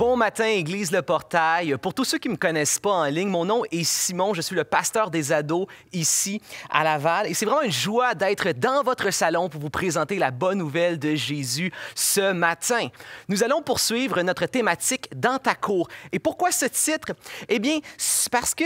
Bon matin, Église Le Portail. Pour tous ceux qui ne me connaissent pas en ligne, mon nom est Simon. Je suis le pasteur des ados ici à Laval. Et c'est vraiment une joie d'être dans votre salon pour vous présenter la bonne nouvelle de Jésus ce matin. Nous allons poursuivre notre thématique dans ta cour. Et pourquoi ce titre? Eh bien, parce que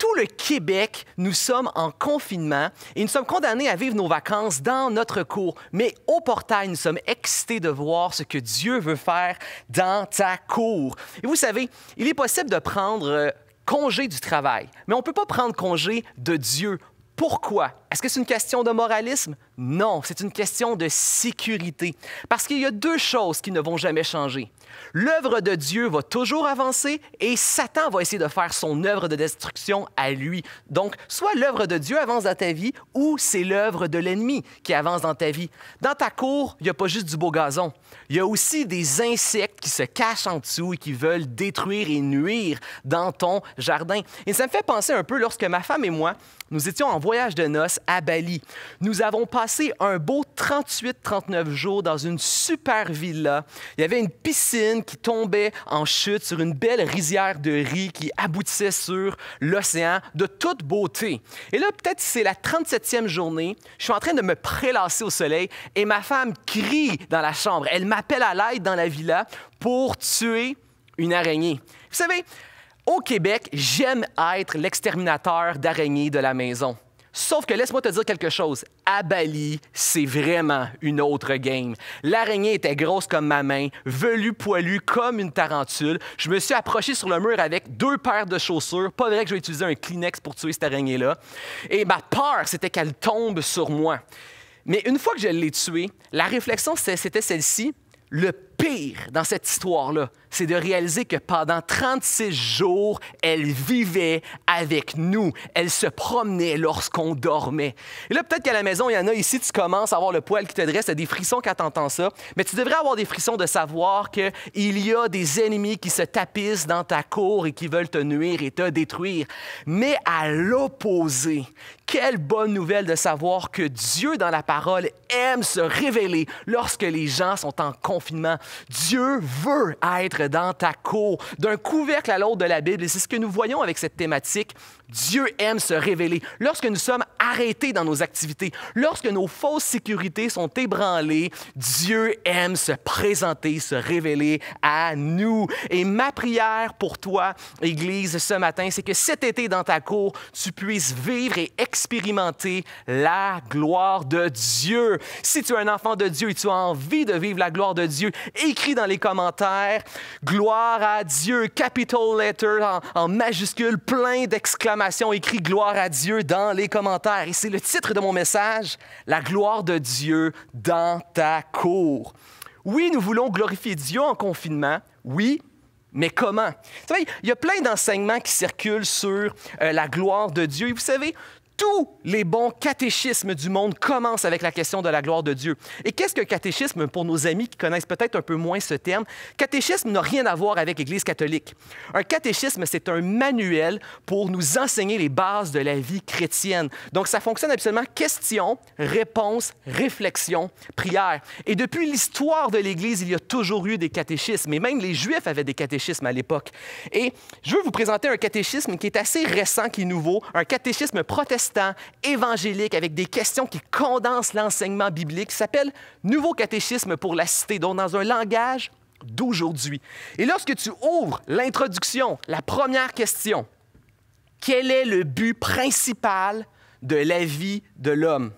tout le Québec, nous sommes en confinement et nous sommes condamnés à vivre nos vacances dans notre cour. Mais au portail, nous sommes excités de voir ce que Dieu veut faire dans ta cour. Et vous savez, il est possible de prendre euh, congé du travail, mais on ne peut pas prendre congé de Dieu. Pourquoi? Est-ce que c'est une question de moralisme? Non, c'est une question de sécurité. Parce qu'il y a deux choses qui ne vont jamais changer. L'œuvre de Dieu va toujours avancer et Satan va essayer de faire son œuvre de destruction à lui. Donc, soit l'œuvre de Dieu avance dans ta vie ou c'est l'œuvre de l'ennemi qui avance dans ta vie. Dans ta cour, il n'y a pas juste du beau gazon. Il y a aussi des insectes qui se cachent en dessous et qui veulent détruire et nuire dans ton jardin. Et ça me fait penser un peu lorsque ma femme et moi, nous étions en voyage de noces à Bali. Nous avons passé un beau 38-39 jours dans une super villa. Il y avait une piscine qui tombait en chute sur une belle rizière de riz qui aboutissait sur l'océan de toute beauté. Et là, peut-être c'est la 37e journée, je suis en train de me prélasser au soleil et ma femme crie dans la chambre. Elle m'appelle à l'aide dans la villa pour tuer une araignée. Vous savez, au Québec, j'aime être l'exterminateur d'araignées de la maison. Sauf que laisse-moi te dire quelque chose. À Bali, c'est vraiment une autre game. L'araignée était grosse comme ma main, velue poilue comme une tarentule. Je me suis approché sur le mur avec deux paires de chaussures. Pas vrai que je vais utiliser un Kleenex pour tuer cette araignée-là. Et ma peur, c'était qu'elle tombe sur moi. Mais une fois que je l'ai tuée, la réflexion, c'était celle-ci. Le pire dans cette histoire-là, c'est de réaliser que pendant 36 jours, elle vivait avec nous. Elle se promenait lorsqu'on dormait. Et là, peut-être qu'à la maison, il y en a ici, tu commences à avoir le poil qui te dresse, tu des frissons quand tu ça, mais tu devrais avoir des frissons de savoir qu'il y a des ennemis qui se tapissent dans ta cour et qui veulent te nuire et te détruire. Mais à l'opposé, quelle bonne nouvelle de savoir que Dieu dans la parole aime se révéler lorsque les gens sont en confinement. Dieu veut être dans ta cour, d'un couvercle à l'autre de la Bible. Et c'est ce que nous voyons avec cette thématique. Dieu aime se révéler. Lorsque nous sommes arrêtés dans nos activités, lorsque nos fausses sécurités sont ébranlées, Dieu aime se présenter, se révéler à nous. Et ma prière pour toi, Église, ce matin, c'est que cet été dans ta cour, tu puisses vivre et expérimenter la gloire de Dieu. Si tu es un enfant de Dieu et tu as envie de vivre la gloire de Dieu, écrit dans les commentaires Gloire à Dieu, capital letter en, majuscule, plein d'exclamations, écrit Gloire à Dieu dans les commentaires. Et c'est le titre de mon message La gloire de Dieu dans ta cour. Oui, nous voulons glorifier Dieu en confinement. Oui, mais comment? Vous savez, il y a plein d'enseignements qui circulent sur euh, la gloire de Dieu. Et vous savez, tous les bons catéchismes du monde commencent avec la question de la gloire de Dieu. Et qu'est-ce qu'un catéchisme pour nos amis qui connaissent peut-être un peu moins ce terme? Catéchisme n'a rien à voir avec l'Église catholique. Un catéchisme, c'est un manuel pour nous enseigner les bases de la vie chrétienne. Donc, ça fonctionne absolument question, réponse, réflexion, prière. Et depuis l'histoire de l'Église, il y a toujours eu des catéchismes. Et même les Juifs avaient des catéchismes à l'époque. Et je veux vous présenter un catéchisme qui est assez récent, qui est nouveau, un catéchisme protestant évangélique avec des questions qui condensent l'enseignement biblique, s'appelle Nouveau catéchisme pour la cité, donc dans un langage d'aujourd'hui. Et lorsque tu ouvres l'introduction, la première question, quel est le but principal de la vie de l'homme?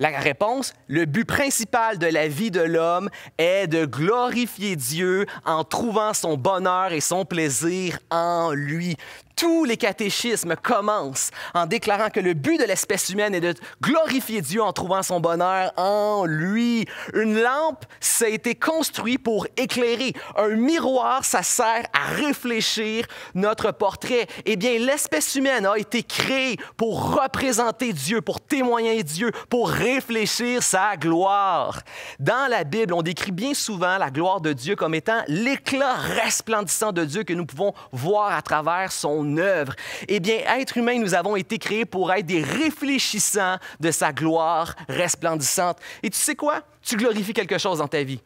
La réponse, le but principal de la vie de l'homme est de glorifier Dieu en trouvant son bonheur et son plaisir en lui. Tous les catéchismes commencent en déclarant que le but de l'espèce humaine est de glorifier Dieu en trouvant son bonheur en lui. Une lampe, ça a été construit pour éclairer. Un miroir, ça sert à réfléchir notre portrait. Eh bien, l'espèce humaine a été créée pour représenter Dieu, pour témoigner Dieu, pour réfléchir sa gloire. Dans la Bible, on décrit bien souvent la gloire de Dieu comme étant l'éclat resplendissant de Dieu que nous pouvons voir à travers son œuvre. Eh bien, être humain, nous avons été créés pour être des réfléchissants de sa gloire resplendissante. Et tu sais quoi? Tu glorifies quelque chose dans ta vie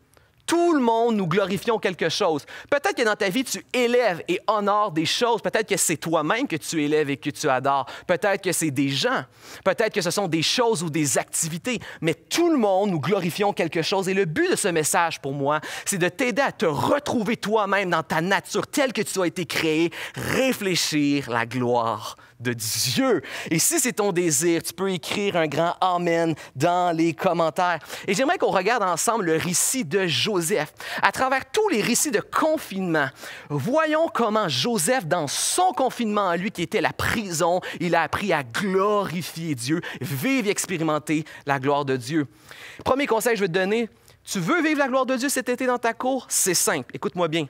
tout le monde, nous glorifions quelque chose. Peut-être que dans ta vie, tu élèves et honores des choses. Peut-être que c'est toi-même que tu élèves et que tu adores. Peut-être que c'est des gens. Peut-être que ce sont des choses ou des activités. Mais tout le monde, nous glorifions quelque chose. Et le but de ce message pour moi, c'est de t'aider à te retrouver toi-même dans ta nature telle que tu as été créée, réfléchir la gloire de Dieu. Et si c'est ton désir, tu peux écrire un grand Amen dans les commentaires. Et j'aimerais qu'on regarde ensemble le récit de jour. Joseph, à travers tous les récits de confinement, voyons comment Joseph, dans son confinement à lui, qui était la prison, il a appris à glorifier Dieu, vivre et expérimenter la gloire de Dieu. Premier conseil que je vais te donner, tu veux vivre la gloire de Dieu cet été dans ta cour? C'est simple, écoute-moi bien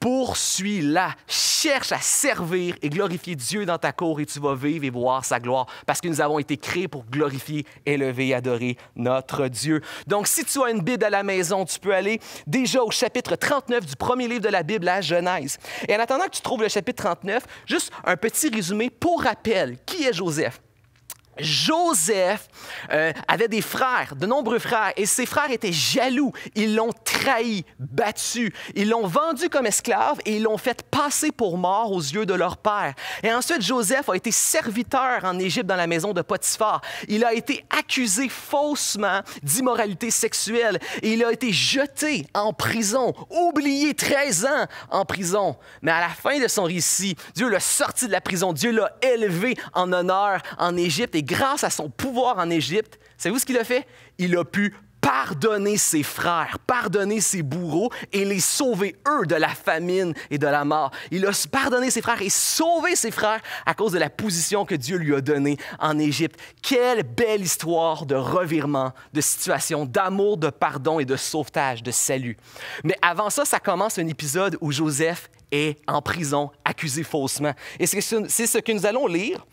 poursuis-la, cherche à servir et glorifier Dieu dans ta cour et tu vas vivre et voir sa gloire parce que nous avons été créés pour glorifier, élever et adorer notre Dieu. Donc, si tu as une Bible à la maison, tu peux aller déjà au chapitre 39 du premier livre de la Bible, la Genèse. Et en attendant que tu trouves le chapitre 39, juste un petit résumé pour rappel. Qui est Joseph? Joseph euh, avait des frères, de nombreux frères, et ses frères étaient jaloux. Ils l'ont trahi, battu, ils l'ont vendu comme esclave et ils l'ont fait passer pour mort aux yeux de leur père. Et ensuite, Joseph a été serviteur en Égypte dans la maison de Potiphar. Il a été accusé faussement d'immoralité sexuelle et il a été jeté en prison, oublié 13 ans en prison. Mais à la fin de son récit, Dieu l'a sorti de la prison, Dieu l'a élevé en honneur en Égypte et grâce à son pouvoir en Égypte, savez-vous ce qu'il a fait? Il a pu pardonner ses frères, pardonner ses bourreaux et les sauver, eux, de la famine et de la mort. Il a pardonné ses frères et sauvé ses frères à cause de la position que Dieu lui a donnée en Égypte. Quelle belle histoire de revirement, de situation, d'amour, de pardon et de sauvetage, de salut. Mais avant ça, ça commence un épisode où Joseph est en prison, accusé faussement. Et c'est ce que nous allons lire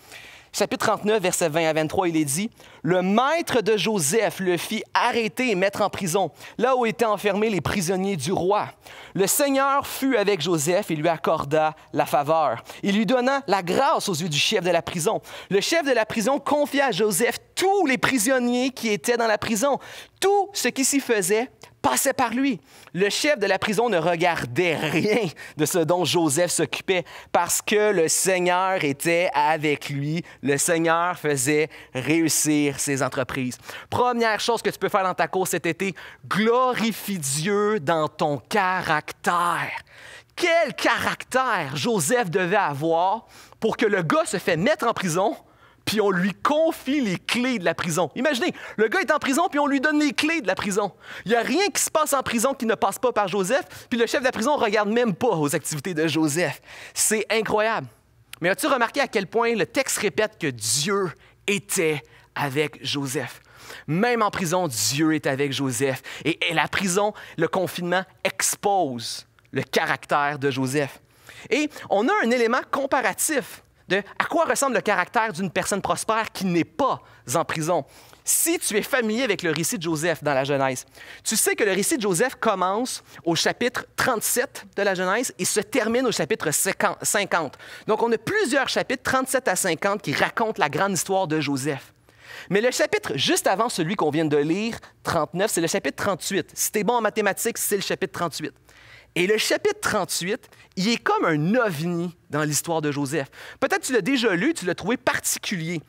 chapitre 39, versets 20 à 23, il est dit Le maître de Joseph le fit arrêter et mettre en prison, là où étaient enfermés les prisonniers du roi. Le Seigneur fut avec Joseph et lui accorda la faveur. Il lui donna la grâce aux yeux du chef de la prison. Le chef de la prison confia à Joseph tous les prisonniers qui étaient dans la prison, tout ce qui s'y faisait passait par lui. Le chef de la prison ne regardait rien de ce dont Joseph s'occupait parce que le Seigneur était avec lui. Le Seigneur faisait réussir ses entreprises. Première chose que tu peux faire dans ta course cet été, glorifie Dieu dans ton caractère. Quel caractère Joseph devait avoir pour que le gars se fait mettre en prison puis on lui confie les clés de la prison. Imaginez, le gars est en prison, puis on lui donne les clés de la prison. Il n'y a rien qui se passe en prison qui ne passe pas par Joseph, puis le chef de la prison ne regarde même pas aux activités de Joseph. C'est incroyable. Mais as-tu remarqué à quel point le texte répète que Dieu était avec Joseph? Même en prison, Dieu est avec Joseph. Et, et la prison, le confinement expose le caractère de Joseph. Et on a un élément comparatif de à quoi ressemble le caractère d'une personne prospère qui n'est pas en prison. Si tu es familier avec le récit de Joseph dans la Genèse, tu sais que le récit de Joseph commence au chapitre 37 de la Genèse et se termine au chapitre 50. Donc, on a plusieurs chapitres, 37 à 50, qui racontent la grande histoire de Joseph. Mais le chapitre juste avant celui qu'on vient de lire, 39, c'est le chapitre 38. Si tu es bon en mathématiques, c'est le chapitre 38. Et le chapitre 38, il est comme un ovni dans l'histoire de Joseph. Peut-être tu l'as déjà lu, tu l'as trouvé particulier.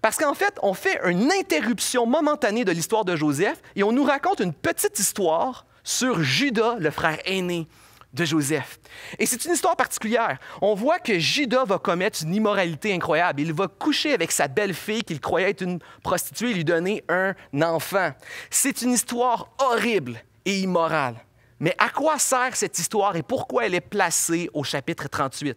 Parce qu'en fait, on fait une interruption momentanée de l'histoire de Joseph et on nous raconte une petite histoire sur Judas, le frère aîné de Joseph. Et c'est une histoire particulière. On voit que Judas va commettre une immoralité incroyable. Il va coucher avec sa belle-fille qu'il croyait être une prostituée et lui donner un enfant. C'est une histoire horrible et immorale. Mais à quoi sert cette histoire et pourquoi elle est placée au chapitre 38?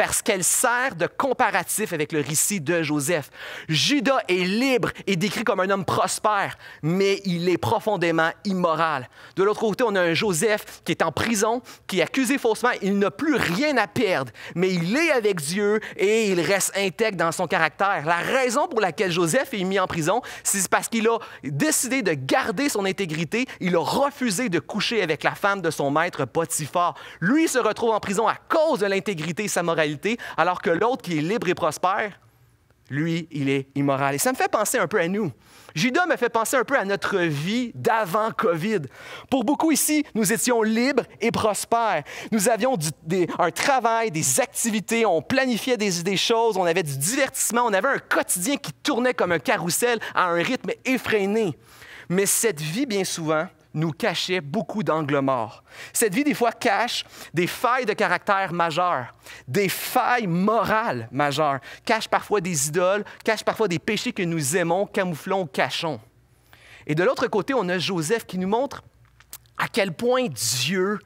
parce qu'elle sert de comparatif avec le récit de Joseph. Judas est libre et décrit comme un homme prospère, mais il est profondément immoral. De l'autre côté, on a un Joseph qui est en prison, qui est accusé faussement, il n'a plus rien à perdre, mais il est avec Dieu et il reste intègre dans son caractère. La raison pour laquelle Joseph est mis en prison, c'est parce qu'il a décidé de garder son intégrité, il a refusé de coucher avec la femme de son maître Potiphar. Lui se retrouve en prison à cause de l'intégrité et sa moralité alors que l'autre qui est libre et prospère, lui, il est immoral. Et ça me fait penser un peu à nous. Judas me fait penser un peu à notre vie d'avant COVID. Pour beaucoup ici, nous étions libres et prospères. Nous avions un travail, des activités, on planifiait des, des, choses, on avait du divertissement, on avait un quotidien qui tournait comme un carrousel à un rythme effréné. Mais cette vie, bien souvent, nous cachait beaucoup d'angles morts. Cette vie, des fois, cache des failles de caractère majeures, des failles morales majeures, cache parfois des idoles, cache parfois des péchés que nous aimons, camouflons, cachons. Et de l'autre côté, on a Joseph qui nous montre à quel point Dieu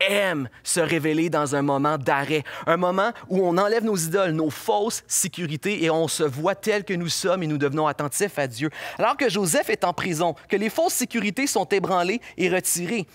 aime se révéler dans un moment d'arrêt, un moment où on enlève nos idoles, nos fausses sécurités et on se voit tel que nous sommes et nous devenons attentifs à Dieu. Alors que Joseph est en prison, que les fausses sécurités sont ébranlées et retirées,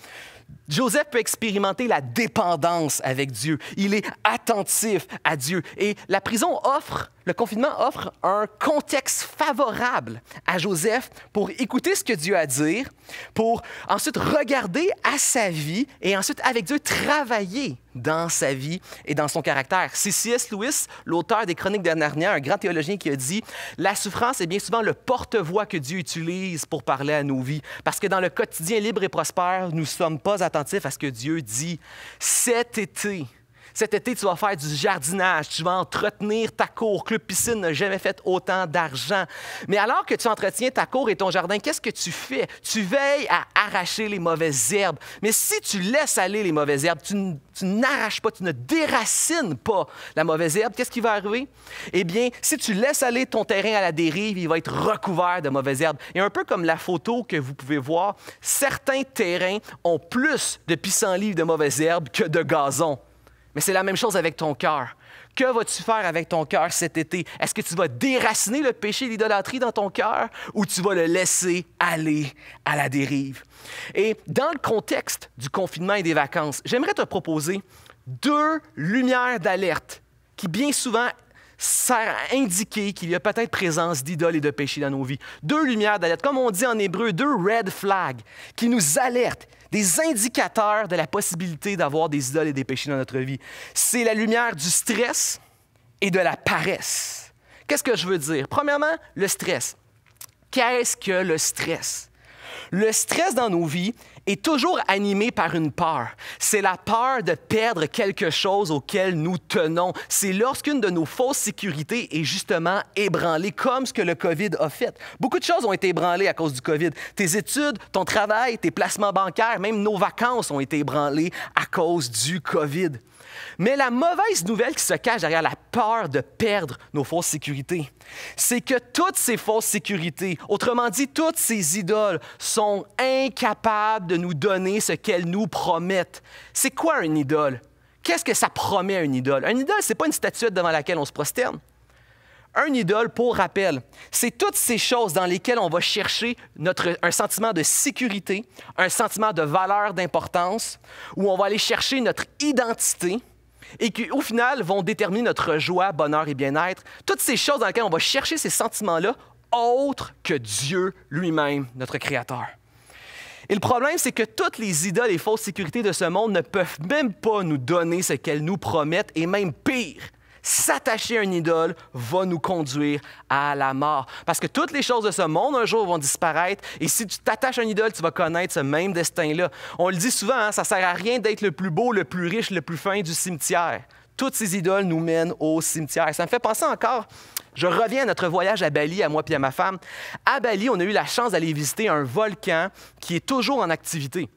Joseph peut expérimenter la dépendance avec Dieu. Il est attentif à Dieu. Et la prison offre, le confinement offre un contexte favorable à Joseph pour écouter ce que Dieu a à dire, pour ensuite regarder à sa vie et ensuite avec Dieu travailler dans sa vie et dans son caractère. C.C.S. C.S. Lewis, l'auteur des Chroniques de Narnia, un grand théologien qui a dit La souffrance est bien souvent le porte-voix que Dieu utilise pour parler à nos vies. Parce que dans le quotidien libre et prospère, nous ne sommes pas à à ce que Dieu dit. Cet été, cet été, tu vas faire du jardinage, tu vas entretenir ta cour. Club Piscine n'a jamais fait autant d'argent. Mais alors que tu entretiens ta cour et ton jardin, qu'est-ce que tu fais? Tu veilles à arracher les mauvaises herbes. Mais si tu laisses aller les mauvaises herbes, tu, n'arraches pas, tu ne déracines pas la mauvaise herbe, qu'est-ce qui va arriver? Eh bien, si tu laisses aller ton terrain à la dérive, il va être recouvert de mauvaises herbes. Et un peu comme la photo que vous pouvez voir, certains terrains ont plus de pissenlits de mauvaises herbes que de gazon. Mais c'est la même chose avec ton cœur. Que vas-tu faire avec ton cœur cet été? Est-ce que tu vas déraciner le péché, l'idolâtrie dans ton cœur ou tu vas le laisser aller à la dérive? Et dans le contexte du confinement et des vacances, j'aimerais te proposer deux lumières d'alerte qui bien souvent sert à indiquer qu'il y a peut-être présence d'idoles et de péchés dans nos vies. Deux lumières d'alerte, comme on dit en hébreu, deux red flags qui nous alertent, des indicateurs de la possibilité d'avoir des idoles et des péchés dans notre vie. C'est la lumière du stress et de la paresse. Qu'est-ce que je veux dire? Premièrement, le stress. Qu'est-ce que le stress? Le stress dans nos vies, est toujours animé par une peur. C'est la peur de perdre quelque chose auquel nous tenons. C'est lorsqu'une de nos fausses sécurités est justement ébranlée, comme ce que le COVID a fait. Beaucoup de choses ont été ébranlées à cause du COVID. Tes études, ton travail, tes placements bancaires, même nos vacances ont été ébranlées à cause du COVID. Mais la mauvaise nouvelle qui se cache derrière la peur de perdre nos fausses sécurités, c'est que toutes ces fausses sécurités, autrement dit, toutes ces idoles, sont incapables de nous donner ce qu'elles nous promettent. C'est quoi une idole? Qu'est-ce que ça promet à une idole? Une idole, ce n'est pas une statuette devant laquelle on se prosterne. Un idole, pour rappel, c'est toutes ces choses dans lesquelles on va chercher notre, un sentiment de sécurité, un sentiment de valeur, d'importance, où on va aller chercher notre identité et qui, au final, vont déterminer notre joie, bonheur et bien-être. Toutes ces choses dans lesquelles on va chercher ces sentiments-là autres que Dieu lui-même, notre Créateur. Et le problème, c'est que toutes les idoles et fausses sécurités de ce monde ne peuvent même pas nous donner ce qu'elles nous promettent, et même pire, s'attacher à une idole va nous conduire à la mort. Parce que toutes les choses de ce monde, un jour, vont disparaître. Et si tu t'attaches à une idole, tu vas connaître ce même destin-là. On le dit souvent, ça hein, ça sert à rien d'être le plus beau, le plus riche, le plus fin du cimetière. Toutes ces idoles nous mènent au cimetière. Ça me fait penser encore, je reviens à notre voyage à Bali, à moi et à ma femme. À Bali, on a eu la chance d'aller visiter un volcan qui est toujours en activité.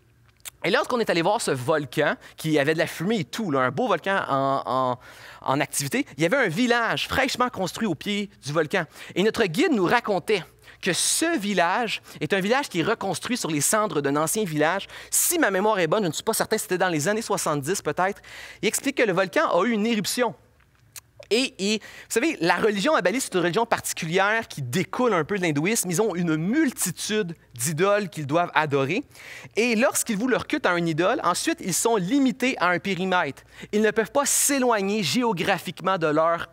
Et lorsqu'on est allé voir ce volcan, qui avait de la fumée et tout, un beau volcan en, en, activité, il y avait un village fraîchement construit au pied du volcan. Et notre guide nous racontait que ce village est un village qui est reconstruit sur les cendres d'un ancien village. Si ma mémoire est bonne, je ne suis pas certain, c'était dans les années 70 peut-être. Il explique que le volcan a eu une éruption et, vous savez, la religion à Bali, c'est une religion particulière qui découle un peu de l'hindouisme. Ils ont une multitude d'idoles qu'ils doivent adorer. Et lorsqu'ils vouent leur culte à une idole, ensuite, ils sont limités à un périmètre. Ils ne peuvent pas s'éloigner géographiquement de leur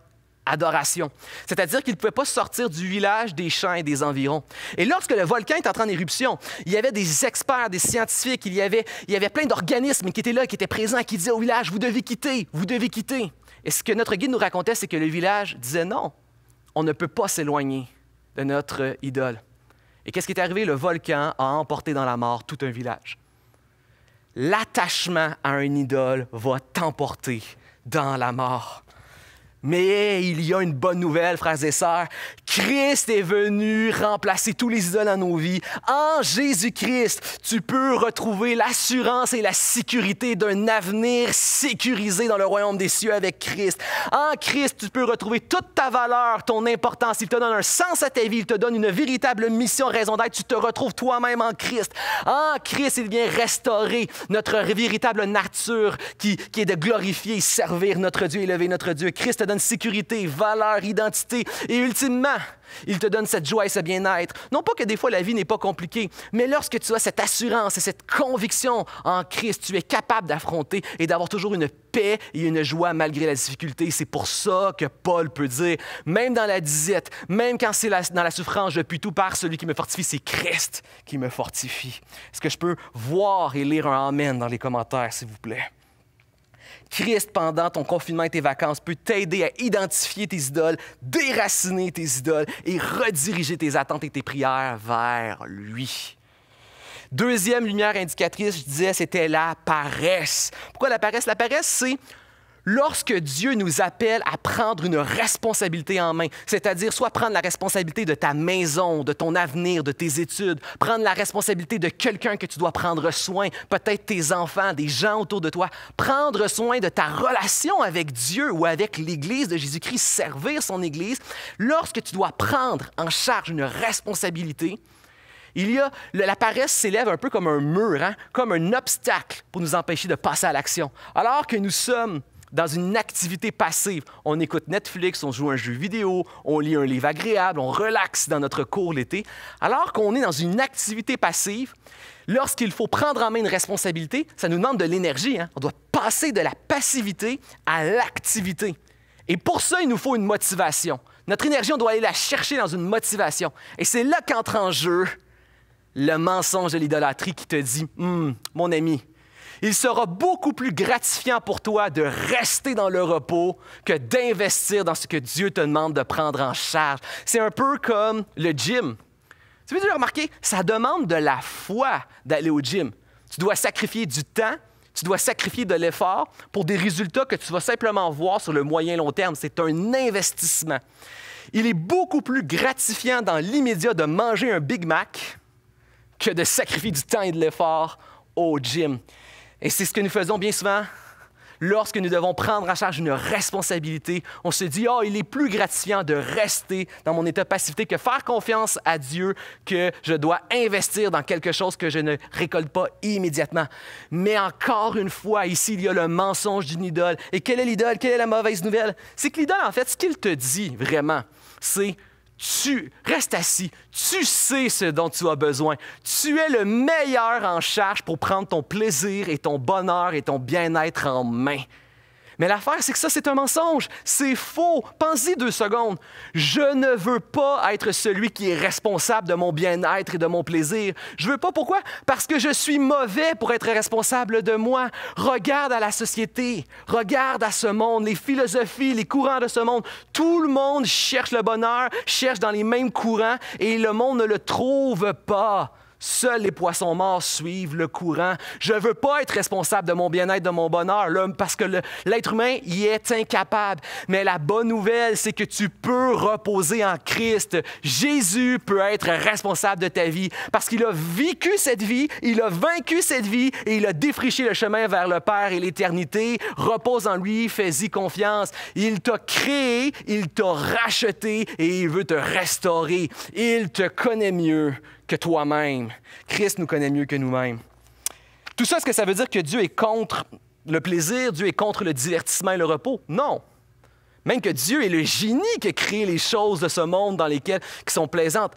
adoration. C'est-à-dire qu'ils ne pouvaient pas sortir du village, des champs et des environs. Et lorsque le volcan est en train d'éruption, il y avait des experts, des scientifiques, il y avait, il y avait plein d'organismes qui étaient là, qui étaient présents, qui disaient au village, vous devez quitter, vous devez quitter. Et ce que notre guide nous racontait, c'est que le village disait non, on ne peut pas s'éloigner de notre idole. Et qu'est-ce qui est arrivé? Le volcan a emporté dans la mort tout un village. L'attachement à un idole va t'emporter dans la mort. Mais il y a une bonne nouvelle, frères et sœurs. Christ est venu remplacer tous les idoles dans nos vies. En Jésus-Christ, tu peux retrouver l'assurance et la sécurité d'un avenir sécurisé dans le royaume des cieux avec Christ. En Christ, tu peux retrouver toute ta valeur, ton importance. Il te donne un sens à ta vie, il te donne une véritable mission, raison d'être. Tu te retrouves toi-même en Christ. En Christ, il vient restaurer notre véritable nature qui, est de glorifier servir notre Dieu, élever notre Dieu. Christ te donne sécurité, valeur, identité et ultimement, il te donne cette joie et ce bien-être. Non pas que des fois la vie n'est pas compliquée, mais lorsque tu as cette assurance et cette conviction en Christ, tu es capable d'affronter et d'avoir toujours une paix et une joie malgré la difficulté. C'est pour ça que Paul peut dire, même dans la disette, même quand c'est dans la souffrance, je puis tout par celui qui me fortifie, c'est Christ qui me fortifie. Est-ce que je peux voir et lire un Amen dans les commentaires, s'il vous plaît? Christ pendant ton confinement et tes vacances peut t'aider à identifier tes idoles, déraciner tes idoles et rediriger tes attentes et tes prières vers lui. Deuxième lumière indicatrice, je disais, c'était la paresse. Pourquoi la paresse? La paresse, c'est Lorsque Dieu nous appelle à prendre une responsabilité en main, c'est-à-dire soit prendre la responsabilité de ta maison, de ton avenir, de tes études, prendre la responsabilité de quelqu'un que tu dois prendre soin, peut-être tes enfants, des gens autour de toi, prendre soin de ta relation avec Dieu ou avec l'Église de Jésus-Christ, servir son Église, lorsque tu dois prendre en charge une responsabilité, il y a, la paresse s'élève un peu comme un mur, hein, comme un obstacle pour nous empêcher de passer à l'action. Alors que nous sommes dans une activité passive. On écoute Netflix, on joue un jeu vidéo, on lit un livre agréable, on relaxe dans notre cours l'été. Alors qu'on est dans une activité passive, lorsqu'il faut prendre en main une responsabilité, ça nous demande de l'énergie. Hein. On doit passer de la passivité à l'activité. Et pour ça, il nous faut une motivation. Notre énergie, on doit aller la chercher dans une motivation. Et c'est là qu'entre en jeu le mensonge de l'idolâtrie qui te dit hum, Mon ami, il sera beaucoup plus gratifiant pour toi de rester dans le repos que d'investir dans ce que Dieu te demande de prendre en charge. C'est un peu comme le gym. Tu veux remarquer, ça demande de la foi d'aller au gym. Tu dois sacrifier du temps, tu dois sacrifier de l'effort pour des résultats que tu vas simplement voir sur le moyen long terme. C'est un investissement. Il est beaucoup plus gratifiant dans l'immédiat de manger un Big Mac que de sacrifier du temps et de l'effort au gym. Et c'est ce que nous faisons bien souvent lorsque nous devons prendre en charge une responsabilité, on se dit, oh, il est plus gratifiant de rester dans mon état de passivité que faire confiance à Dieu que je dois investir dans quelque chose que je ne récolte pas immédiatement. Mais encore une fois, ici, il y a le mensonge d'une idole. Et quelle est l'idole? Quelle est la mauvaise nouvelle? C'est que l'idole, en fait, ce qu'il te dit vraiment, c'est tu restes assis, tu sais ce dont tu as besoin. Tu es le meilleur en charge pour prendre ton plaisir et ton bonheur et ton bien-être en main. Mais l'affaire, c'est que ça, c'est un mensonge. C'est faux. Pensez deux secondes. Je ne veux pas être celui qui est responsable de mon bien-être et de mon plaisir. Je veux pas. Pourquoi? Parce que je suis mauvais pour être responsable de moi. Regarde à la société. Regarde à ce monde, les philosophies, les courants de ce monde. Tout le monde cherche le bonheur, cherche dans les mêmes courants et le monde ne le trouve pas. Seuls les poissons morts suivent le courant. Je ne veux pas être responsable de mon bien-être, de mon bonheur, là, parce que l'être humain y est incapable. Mais la bonne nouvelle, c'est que tu peux reposer en Christ. Jésus peut être responsable de ta vie parce qu'il a vécu cette vie, il a vaincu cette vie et il a défriché le chemin vers le Père et l'éternité. Repose en lui, fais-y confiance. Il t'a créé, il t'a racheté et il veut te restaurer. Il te connaît mieux toi-même. Christ nous connaît mieux que nous-mêmes. Tout ça, est-ce que ça veut dire que Dieu est contre le plaisir, Dieu est contre le divertissement et le repos? Non. Même que Dieu est le génie qui crée les choses de ce monde dans lesquelles qui sont plaisantes.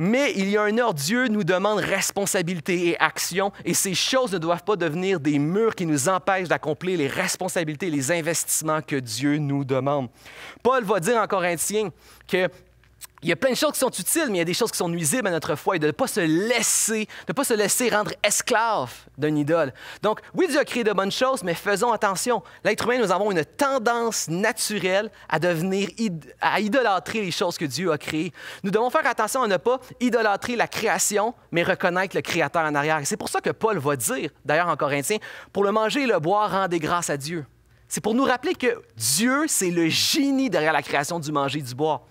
Mais il y a un ordre, Dieu nous demande responsabilité et action, et ces choses ne doivent pas devenir des murs qui nous empêchent d'accomplir les responsabilités, les investissements que Dieu nous demande. Paul va dire en Corinthiens que il y a plein de choses qui sont utiles, mais il y a des choses qui sont nuisibles à notre foi et de ne pas se laisser, pas se laisser rendre esclave d'un idole. Donc, oui, Dieu a créé de bonnes choses, mais faisons attention. L'être humain, nous avons une tendance naturelle à devenir, à idolâtrer les choses que Dieu a créées. Nous devons faire attention à ne pas idolâtrer la création, mais reconnaître le Créateur en arrière. C'est pour ça que Paul va dire, d'ailleurs en Corinthiens, pour le manger et le boire, rendez grâce à Dieu. C'est pour nous rappeler que Dieu, c'est le génie derrière la création du manger et du boire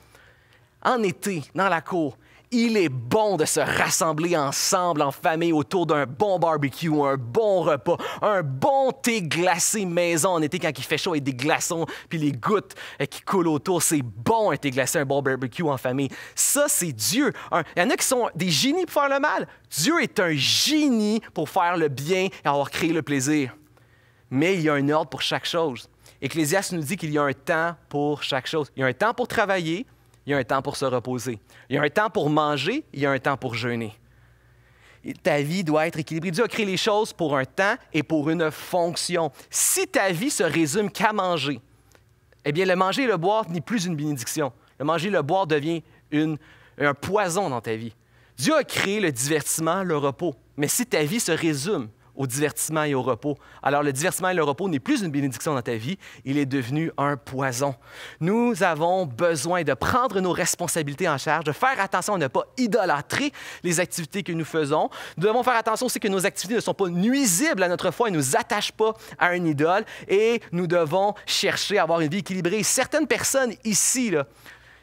en été, dans la cour, il est bon de se rassembler ensemble en famille autour d'un bon barbecue, un bon repas, un bon thé glacé maison en été quand il fait chaud avec des glaçons puis les gouttes euh, qui coulent autour. C'est bon un thé glacé, un bon barbecue en famille. Ça, c'est Dieu. Il y en a qui sont des génies pour faire le mal. Dieu est un génie pour faire le bien et avoir créé le plaisir. Mais il y a un ordre pour chaque chose. Ecclésiaste nous dit qu'il y a un temps pour chaque chose. Il y a un temps pour travailler, il y a un temps pour se reposer. Il y a un temps pour manger, il y a un temps pour jeûner. ta vie doit être équilibrée. Dieu a créé les choses pour un temps et pour une fonction. Si ta vie se résume qu'à manger, eh bien, le manger et le boire n'est plus une bénédiction. Le manger et le boire devient un poison dans ta vie. Dieu a créé le divertissement, le repos. Mais si ta vie se résume au divertissement et au repos. Alors le divertissement et le repos n'est plus une bénédiction dans ta vie, il est devenu un poison. Nous avons besoin de prendre nos responsabilités en charge, de faire attention à ne pas idolâtrer les activités que nous faisons. Nous devons faire attention aussi que nos activités ne sont pas nuisibles à notre foi et ne nous attachent pas à un idole. Et nous devons chercher à avoir une vie équilibrée. Certaines personnes ici, là,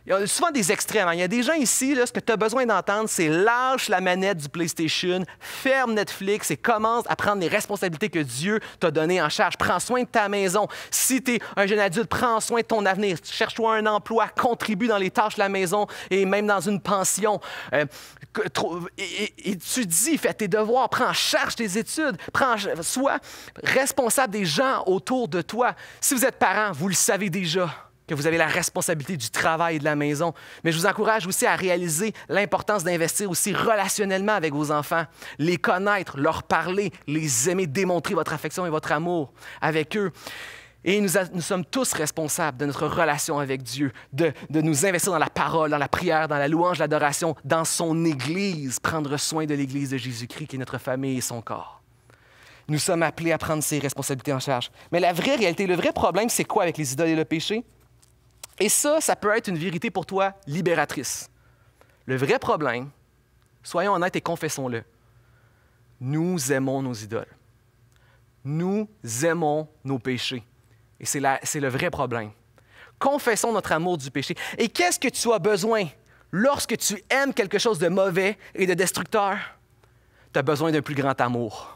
il y a souvent des extrêmes. Hein. Il y a des gens ici, ce que tu as besoin d'entendre, c'est lâche la manette du PlayStation, ferme Netflix et commence à prendre les responsabilités que Dieu t'a données en charge. Prends soin de ta maison. Si tu es un jeune adulte, prends soin de ton avenir. Cherche-toi un emploi, contribue dans les tâches de la maison et même dans une pension. Euh, tu étudie, fais tes devoirs, prends en charge tes études, prends, sois responsable des gens autour de toi. Si vous êtes parent, vous le savez déjà que vous avez la responsabilité du travail et de la maison. Mais je vous encourage aussi à réaliser l'importance d'investir aussi relationnellement avec vos enfants, les connaître, leur parler, les aimer, démontrer votre affection et votre amour avec eux. Et nous, sommes tous responsables de notre relation avec Dieu, de, de nous investir dans la parole, dans la prière, dans la louange, l'adoration, dans son Église, prendre soin de l'Église de Jésus-Christ qui est notre famille et son corps. Nous sommes appelés à prendre ces responsabilités en charge. Mais la vraie réalité, le vrai problème, c'est quoi avec les idoles et le péché? Et ça, ça peut être une vérité pour toi libératrice. Le vrai problème, soyons honnêtes et confessons-le, nous aimons nos idoles. Nous aimons nos péchés. Et c'est le vrai problème. Confessons notre amour du péché. Et qu'est-ce que tu as besoin lorsque tu aimes quelque chose de mauvais et de destructeur? Tu as besoin d'un plus grand amour.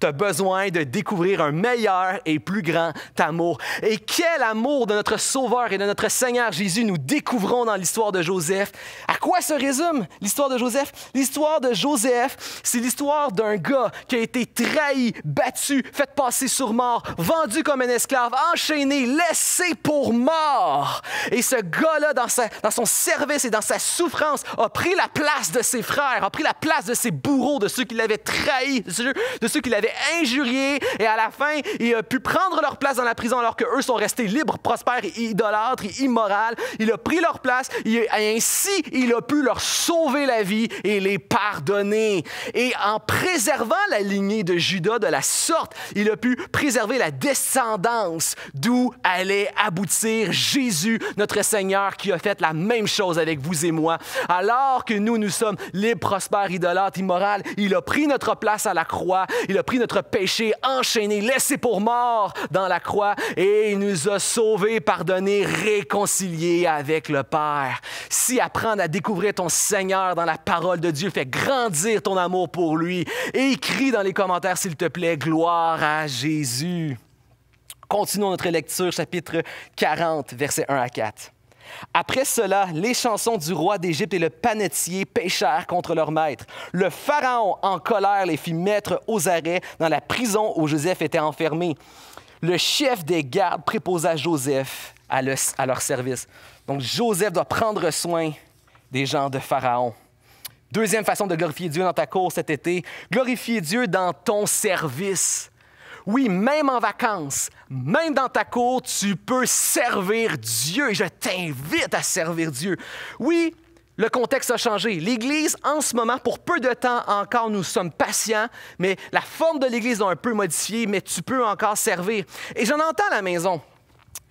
Tu as besoin de découvrir un meilleur et plus grand amour. Et quel amour de notre Sauveur et de notre Seigneur Jésus nous découvrons dans l'histoire de Joseph. À quoi se résume l'histoire de Joseph? L'histoire de Joseph, c'est l'histoire d'un gars qui a été trahi, battu, fait passer sur mort, vendu comme un esclave, enchaîné, laissé pour mort. Et ce gars-là, dans, son service et dans sa souffrance, a pris la place de ses frères, a pris la place de ses bourreaux, de ceux qui l'avaient trahi, de ceux, de ceux qu'il avait injurié, et à la fin, il a pu prendre leur place dans la prison alors qu'eux sont restés libres, prospères, idolâtres et immorales. Il a pris leur place, et ainsi, il a pu leur sauver la vie et les pardonner. Et en préservant la lignée de Judas de la sorte, il a pu préserver la descendance d'où allait aboutir Jésus, notre Seigneur, qui a fait la même chose avec vous et moi. Alors que nous, nous sommes libres, prospères, idolâtres, immorales, il a pris notre place à la croix, il a pris notre péché enchaîné, laissé pour mort dans la croix et il nous a sauvés, pardonnés, réconciliés avec le Père. Si apprendre à découvrir ton Seigneur dans la parole de Dieu fait grandir ton amour pour lui, écris dans les commentaires, s'il te plaît, gloire à Jésus. Continuons notre lecture, chapitre 40, versets 1 à 4. Après cela, les chansons du roi d'Égypte et le panetier péchèrent contre leur maître. Le Pharaon, en colère, les fit mettre aux arrêts dans la prison où Joseph était enfermé. Le chef des gardes préposa Joseph à, à leur service. Donc Joseph doit prendre soin des gens de Pharaon. Deuxième façon de glorifier Dieu dans ta cour cet été, glorifier Dieu dans ton service. Oui, même en vacances, même dans ta cour, tu peux servir Dieu. et Je t'invite à servir Dieu. Oui, le contexte a changé. L'Église, en ce moment, pour peu de temps encore, nous sommes patients, mais la forme de l'Église a un peu modifié, mais tu peux encore servir. Et j'en entends à la maison.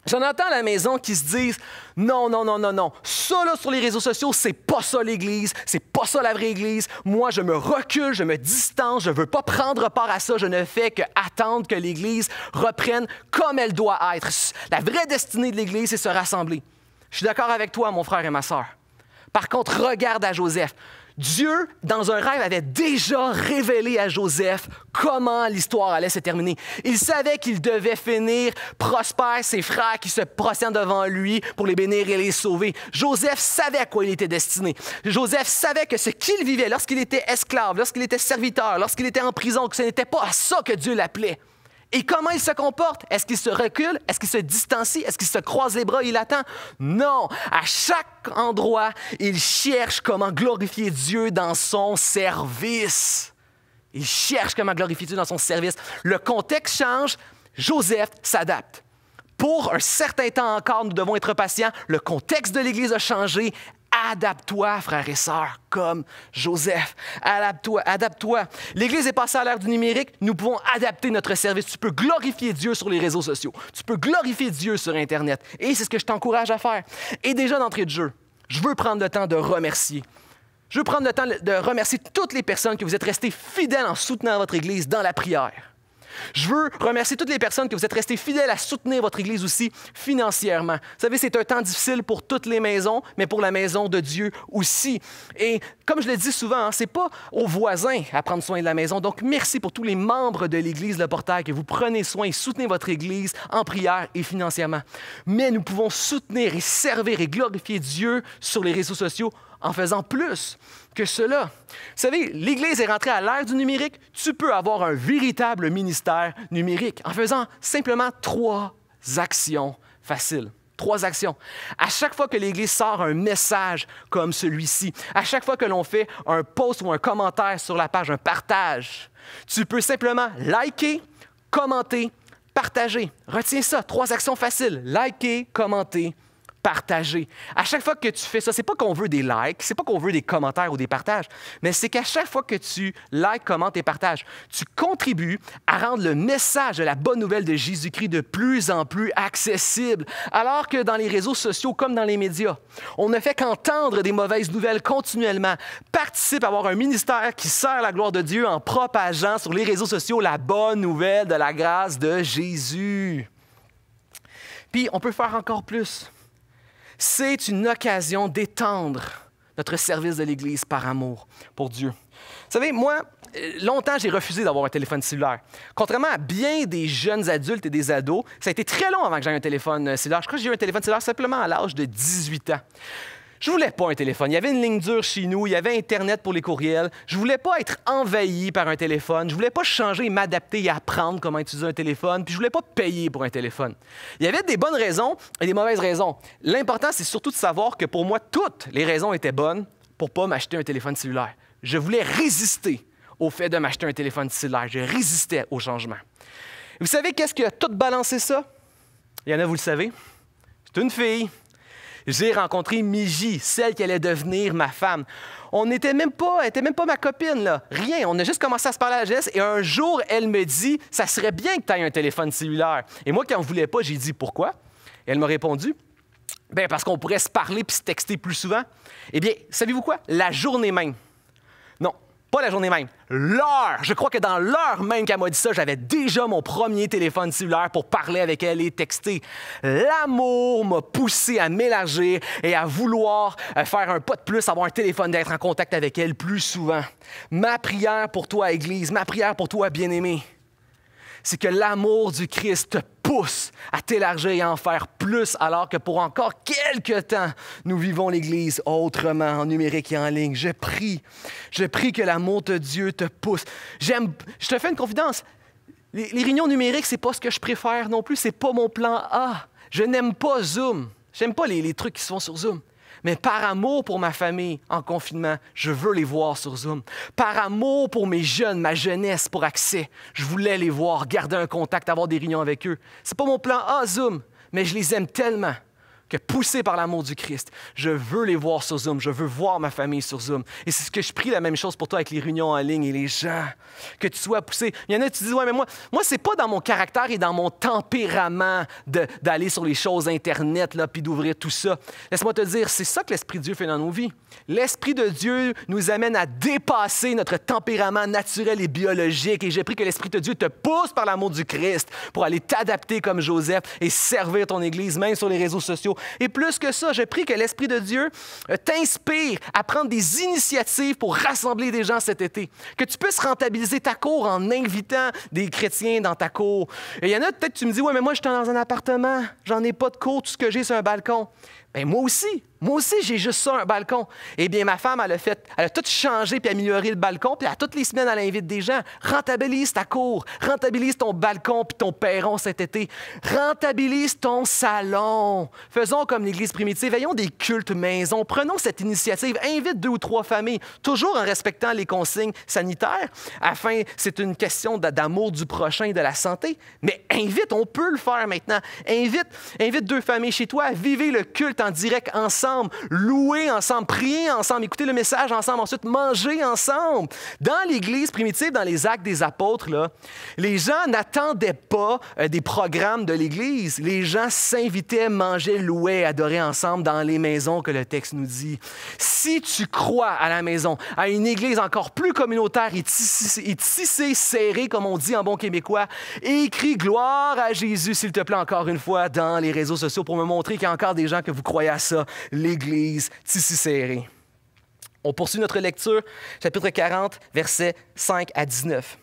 J'en entends à la maison qui se disent Non, non, non, non, non. Ça, là, sur les réseaux sociaux, c'est pas ça l'Église, c'est pas ça la vraie Église. Moi, je me recule, je me distance, je veux pas prendre part à ça, je ne fais que attendre que l'Église reprenne comme elle doit être. La vraie destinée de l'Église, c'est se rassembler. Je suis d'accord avec toi, mon frère et ma sœur. Par contre, regarde à Joseph. Dieu, dans un rêve, avait déjà révélé à Joseph comment l'histoire allait se terminer. Il savait qu'il devait finir prospère ses frères qui se prosternent devant lui pour les bénir et les sauver. Joseph savait à quoi il était destiné. Joseph savait que ce qu'il vivait lorsqu'il était esclave, lorsqu'il était serviteur, lorsqu'il était en prison, que ce n'était pas à ça que Dieu l'appelait. Et comment il se comporte? Est-ce qu'il se recule? Est-ce qu'il se distancie? Est-ce qu'il se croise les bras? et Il attend? Non. À chaque endroit, il cherche comment glorifier Dieu dans son service. Il cherche comment glorifier Dieu dans son service. Le contexte change. Joseph s'adapte. Pour un certain temps encore, nous devons être patients. Le contexte de l'Église a changé. Adapte-toi, frères et sœurs, comme Joseph. Adapte-toi, adapte-toi. L'Église est passée à l'ère du numérique. Nous pouvons adapter notre service. Tu peux glorifier Dieu sur les réseaux sociaux. Tu peux glorifier Dieu sur Internet. Et c'est ce que je t'encourage à faire. Et déjà d'entrée de jeu, je veux prendre le temps de remercier. Je veux prendre le temps de remercier toutes les personnes que vous êtes restées fidèles en soutenant votre Église dans la prière. Je veux remercier toutes les personnes que vous êtes restées fidèles à soutenir votre Église aussi financièrement. Vous savez, c'est un temps difficile pour toutes les maisons, mais pour la maison de Dieu aussi. Et comme je le dis souvent, ce hein, c'est pas aux voisins à prendre soin de la maison. Donc, merci pour tous les membres de l'Église Le Portail que vous prenez soin et soutenez votre Église en prière et financièrement. Mais nous pouvons soutenir et servir et glorifier Dieu sur les réseaux sociaux en faisant plus que cela. Vous savez, l'Église est rentrée à l'ère du numérique. Tu peux avoir un véritable ministère numérique en faisant simplement trois actions faciles. Trois actions. À chaque fois que l'Église sort un message comme celui-ci, à chaque fois que l'on fait un post ou un commentaire sur la page, un partage, tu peux simplement liker, commenter, partager. Retiens ça, trois actions faciles. Liker, commenter, partager. À chaque fois que tu fais ça, c'est pas qu'on veut des likes, c'est pas qu'on veut des commentaires ou des partages, mais c'est qu'à chaque fois que tu likes, commentes et partages, tu contribues à rendre le message de la bonne nouvelle de Jésus-Christ de plus en plus accessible. Alors que dans les réseaux sociaux comme dans les médias, on ne fait qu'entendre des mauvaises nouvelles continuellement. Participe à avoir un ministère qui sert la gloire de Dieu en propageant sur les réseaux sociaux la bonne nouvelle de la grâce de Jésus. Puis on peut faire encore plus c'est une occasion d'étendre notre service de l'Église par amour pour Dieu. Vous savez, moi, euh, longtemps, j'ai refusé d'avoir un téléphone cellulaire. Contrairement à bien des jeunes adultes et des ados, ça a été très long avant que j'aie un téléphone euh, cellulaire. Je crois que j'ai eu un téléphone cellulaire simplement à l'âge de 18 ans. Je voulais pas un téléphone. Il y avait une ligne dure chez nous, il y avait Internet pour les courriels. Je ne voulais pas être envahi par un téléphone. Je ne voulais pas changer m'adapter et apprendre comment utiliser un téléphone. Puis je ne voulais pas payer pour un téléphone. Il y avait des bonnes raisons et des mauvaises raisons. L'important, c'est surtout de savoir que pour moi, toutes les raisons étaient bonnes pour pas m'acheter un téléphone cellulaire. Je voulais résister au fait de m'acheter un téléphone cellulaire. Je résistais au changement. Vous savez qu'est-ce qui a tout balancé ça? Il y en a, vous le savez. C'est une fille. J'ai rencontré Miji, celle qui allait devenir ma femme. On n'était même pas, elle était même pas ma copine, là. Rien. On a juste commencé à se parler à la geste. Et un jour, elle me dit, ça serait bien que tu aies un téléphone cellulaire. Et moi, qui n'en voulais pas, j'ai dit, pourquoi? elle m'a répondu, Bien, parce qu'on pourrait se parler puis se texter plus souvent. Eh bien, savez-vous quoi? La journée même, pas la journée même, l'heure. Je crois que dans l'heure même qu'elle m'a dit ça, j'avais déjà mon premier téléphone cellulaire pour parler avec elle et texter. L'amour m'a poussé à m'élargir et à vouloir euh, faire un pas de plus, avoir un téléphone, d'être en contact avec elle plus souvent. Ma prière pour toi, Église, ma prière pour toi, bien-aimé, c'est que l'amour du Christ te pousse à t'élargir et à en faire plus, alors que pour encore quelques temps, nous vivons l'Église autrement, en numérique et en ligne. Je prie, je prie que l'amour de Dieu te pousse. J'aime, je te fais une confidence. Les, réunions numériques, c'est pas ce que je préfère non plus, c'est pas mon plan A. Je n'aime pas Zoom. J'aime pas les, les trucs qui se font sur Zoom mais par amour pour ma famille en confinement, je veux les voir sur Zoom. Par amour pour mes jeunes, ma jeunesse pour accès, je voulais les voir, garder un contact, avoir des réunions avec eux. C'est pas mon plan A Zoom, mais je les aime tellement poussé par l'amour du Christ, je veux les voir sur Zoom, je veux voir ma famille sur Zoom. Et c'est ce que je prie la même chose pour toi avec les réunions en ligne et les gens, que tu sois poussé. Il y en a qui disent, ouais, mais moi, moi c'est pas dans mon caractère et dans mon tempérament d'aller sur les choses Internet, là, puis d'ouvrir tout ça. Laisse-moi te dire, c'est ça que l'Esprit de Dieu fait dans nos vies. L'Esprit de Dieu nous amène à dépasser notre tempérament naturel et biologique. Et j'ai pris que l'Esprit de Dieu te pousse par l'amour du Christ pour aller t'adapter comme Joseph et servir ton Église, même sur les réseaux sociaux, et plus que ça, je prie que l'Esprit de Dieu euh, t'inspire à prendre des initiatives pour rassembler des gens cet été. Que tu puisses rentabiliser ta cour en invitant des chrétiens dans ta cour. Et il y en a peut-être, tu me dis, ouais, mais moi, je suis dans un appartement, j'en ai pas de cour, tout ce que j'ai, c'est un balcon. Ben, moi aussi, moi aussi, j'ai juste ça, un balcon. Eh bien, ma femme, elle a fait, elle a tout changé puis amélioré le balcon. Puis, à toutes les semaines, elle invite des gens. Rentabilise ta cour, rentabilise ton balcon puis ton perron cet été. Rentabilise ton salon. Faisons comme l'Église primitive, ayons des cultes maison. Prenons cette initiative. Invite deux ou trois familles, toujours en respectant les consignes sanitaires. Afin, c'est une question d'amour du prochain et de la santé. Mais invite, on peut le faire maintenant. Invite, invite deux familles chez toi. Vivez le culte en direct ensemble, louer ensemble, prier ensemble, écouter le message ensemble, ensuite manger ensemble. Dans l'Église primitive, dans les actes des apôtres, là, les gens n'attendaient pas euh, des programmes de l'Église. Les gens s'invitaient, mangeaient, louaient, adoraient ensemble dans les maisons que le texte nous dit. Si tu crois à la maison, à une Église encore plus communautaire et tissée, et tissée serrée, comme on dit en bon québécois, écris gloire à Jésus, s'il te plaît, encore une fois, dans les réseaux sociaux pour me montrer qu'il y a encore des gens que vous croyez croyez à ça, l'Église tissu serré. On poursuit notre lecture, chapitre 40, versets 5 à 19.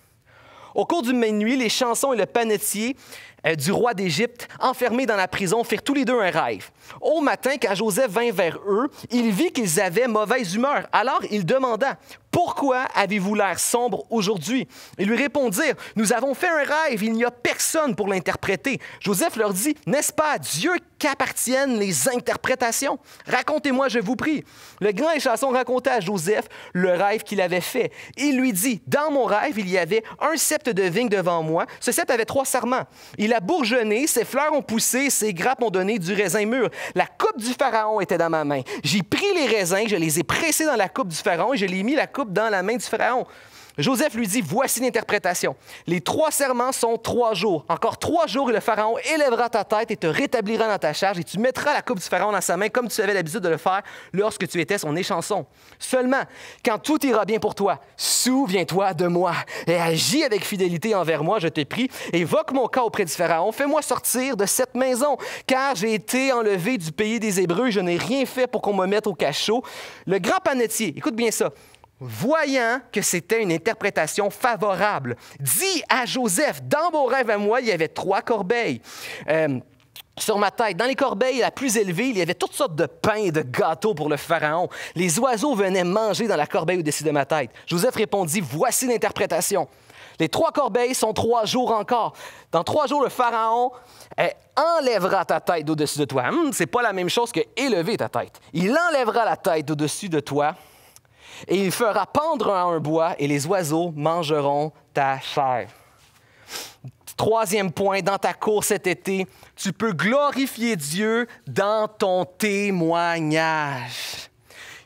Au cours du nuit, les chansons et le panetier euh, du roi d'Égypte, enfermés dans la prison, firent tous les deux un rêve. Au matin, quand Joseph vint vers eux, il vit qu'ils avaient mauvaise humeur. Alors il demanda, Pourquoi avez-vous l'air sombre aujourd'hui Ils lui répondirent, Nous avons fait un rêve, il n'y a personne pour l'interpréter. Joseph leur dit, N'est-ce pas à Dieu qu'appartiennent les interprétations Racontez-moi, je vous prie. Le grand échasson raconta à Joseph le rêve qu'il avait fait. Il lui dit, Dans mon rêve, il y avait un sceptre de vigne devant moi. Ce sceptre avait trois serments. Il a bourgeonné, ses fleurs ont poussé, ses grappes ont donné du raisin mûr. La coupe du pharaon était dans ma main. J'ai pris les raisins, je les ai pressés dans la coupe du pharaon et je l'ai mis la coupe dans la main du pharaon. Joseph lui dit, voici l'interprétation. Les trois serments sont trois jours. Encore trois jours et le Pharaon élèvera ta tête et te rétablira dans ta charge et tu mettras la coupe du Pharaon dans sa main comme tu avais l'habitude de le faire lorsque tu étais son échanson. Seulement, quand tout ira bien pour toi, souviens-toi de moi et agis avec fidélité envers moi, je te prie. Évoque mon cas auprès du Pharaon. Fais-moi sortir de cette maison car j'ai été enlevé du pays des Hébreux. Je n'ai rien fait pour qu'on me mette au cachot. Le grand panetier, écoute bien ça, voyant que c'était une interprétation favorable, dit à Joseph, dans mon rêves à moi, il y avait trois corbeilles. Euh, sur ma tête. Dans les corbeilles la plus élevée, il y avait toutes sortes de pains et de gâteaux pour le Pharaon. Les oiseaux venaient manger dans la corbeille au-dessus de ma tête. Joseph répondit, voici l'interprétation. Les trois corbeilles sont trois jours encore. Dans trois jours, le Pharaon euh, enlèvera ta tête d'au-dessus de toi. Hmm, c'est pas la même chose que élever ta tête. Il enlèvera la tête d'au-dessus de toi et il fera pendre un bois, et les oiseaux mangeront ta chair. Troisième point, dans ta cour cet été, tu peux glorifier Dieu dans ton témoignage.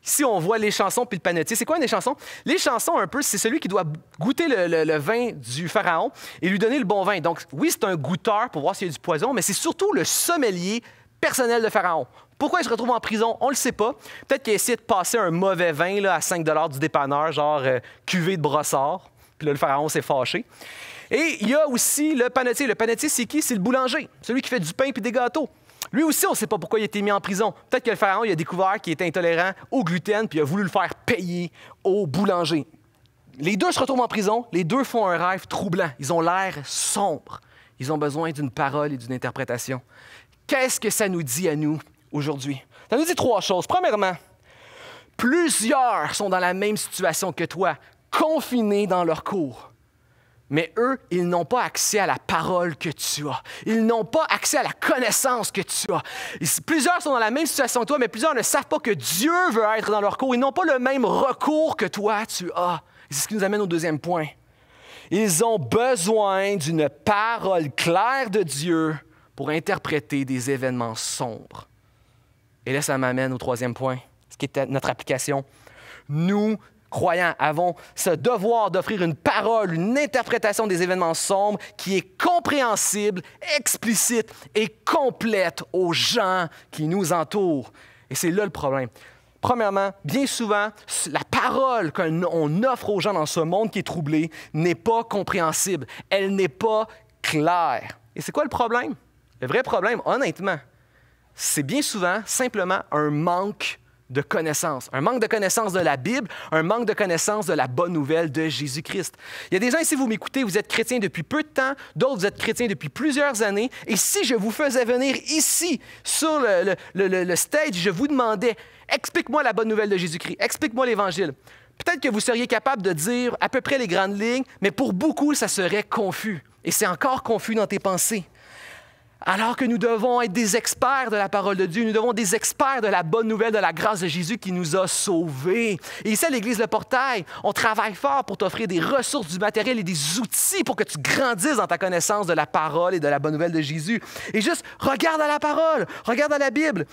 Ici, on voit les chansons puis le panetier. C'est quoi une chansons Les chansons, un peu, c'est celui qui doit goûter le, le, vin du pharaon et lui donner le bon vin. Donc, oui, c'est un goûteur pour voir s'il y a du poison, mais c'est surtout le sommelier personnel de pharaon. Pourquoi il se retrouve en prison, on le sait pas. Peut-être qu'il a essayé de passer un mauvais vin à 5 du dépanneur, genre cuvé euh, cuvée de brossard. Puis là, le pharaon s'est fâché. Et il y a aussi le panetier. Le panetier, c'est qui? C'est le boulanger, celui qui fait du pain puis des gâteaux. Lui aussi, on ne sait pas pourquoi il a été mis en prison. Peut-être que le pharaon a découvert qu'il était intolérant au gluten puis il a voulu le faire payer au boulanger. Les deux se retrouvent en prison, les deux font un rêve troublant. Ils ont l'air sombre. Ils ont besoin d'une parole et d'une interprétation. Qu'est-ce que ça nous dit à nous aujourd'hui? Ça nous dit trois choses. Premièrement, plusieurs sont dans la même situation que toi, confinés dans leur cours. Mais eux, ils n'ont pas accès à la parole que tu as. Ils n'ont pas accès à la connaissance que tu as. Plusieurs sont dans la même situation que toi, mais plusieurs ne savent pas que Dieu veut être dans leur cours. Ils n'ont pas le même recours que toi, tu as. C'est ce qui nous amène au deuxième point. Ils ont besoin d'une parole claire de Dieu pour interpréter des événements sombres. Et là, ça m'amène au troisième point, ce qui est notre application. Nous, croyants, avons ce devoir d'offrir une parole, une interprétation des événements sombres qui est compréhensible, explicite et complète aux gens qui nous entourent. Et c'est là le problème. Premièrement, bien souvent, la parole qu'on offre aux gens dans ce monde qui est troublé n'est pas compréhensible, elle n'est pas claire. Et c'est quoi le problème? Le vrai problème, honnêtement, c'est bien souvent simplement un manque de connaissance, un manque de connaissance de la Bible, un manque de connaissance de la bonne nouvelle de Jésus-Christ. Il y a des gens ici, vous m'écoutez, vous êtes chrétien depuis peu de temps, d'autres, vous êtes chrétien depuis plusieurs années, et si je vous faisais venir ici, sur le, le stage, je vous demandais, explique-moi la bonne nouvelle de Jésus-Christ, explique-moi l'Évangile. Peut-être que vous seriez capable de dire à peu près les grandes lignes, mais pour beaucoup, ça serait confus, et c'est encore confus dans tes pensées. Alors que nous devons être des experts de la parole de Dieu, nous devons être des experts de la bonne nouvelle de la grâce de Jésus qui nous a sauvés. Et ici, à l'Église Le Portail, on travaille fort pour t'offrir des ressources, du matériel et des outils pour que tu grandisses dans ta connaissance de la parole et de la bonne nouvelle de Jésus. Et juste, regarde à la parole, regarde à la Bible.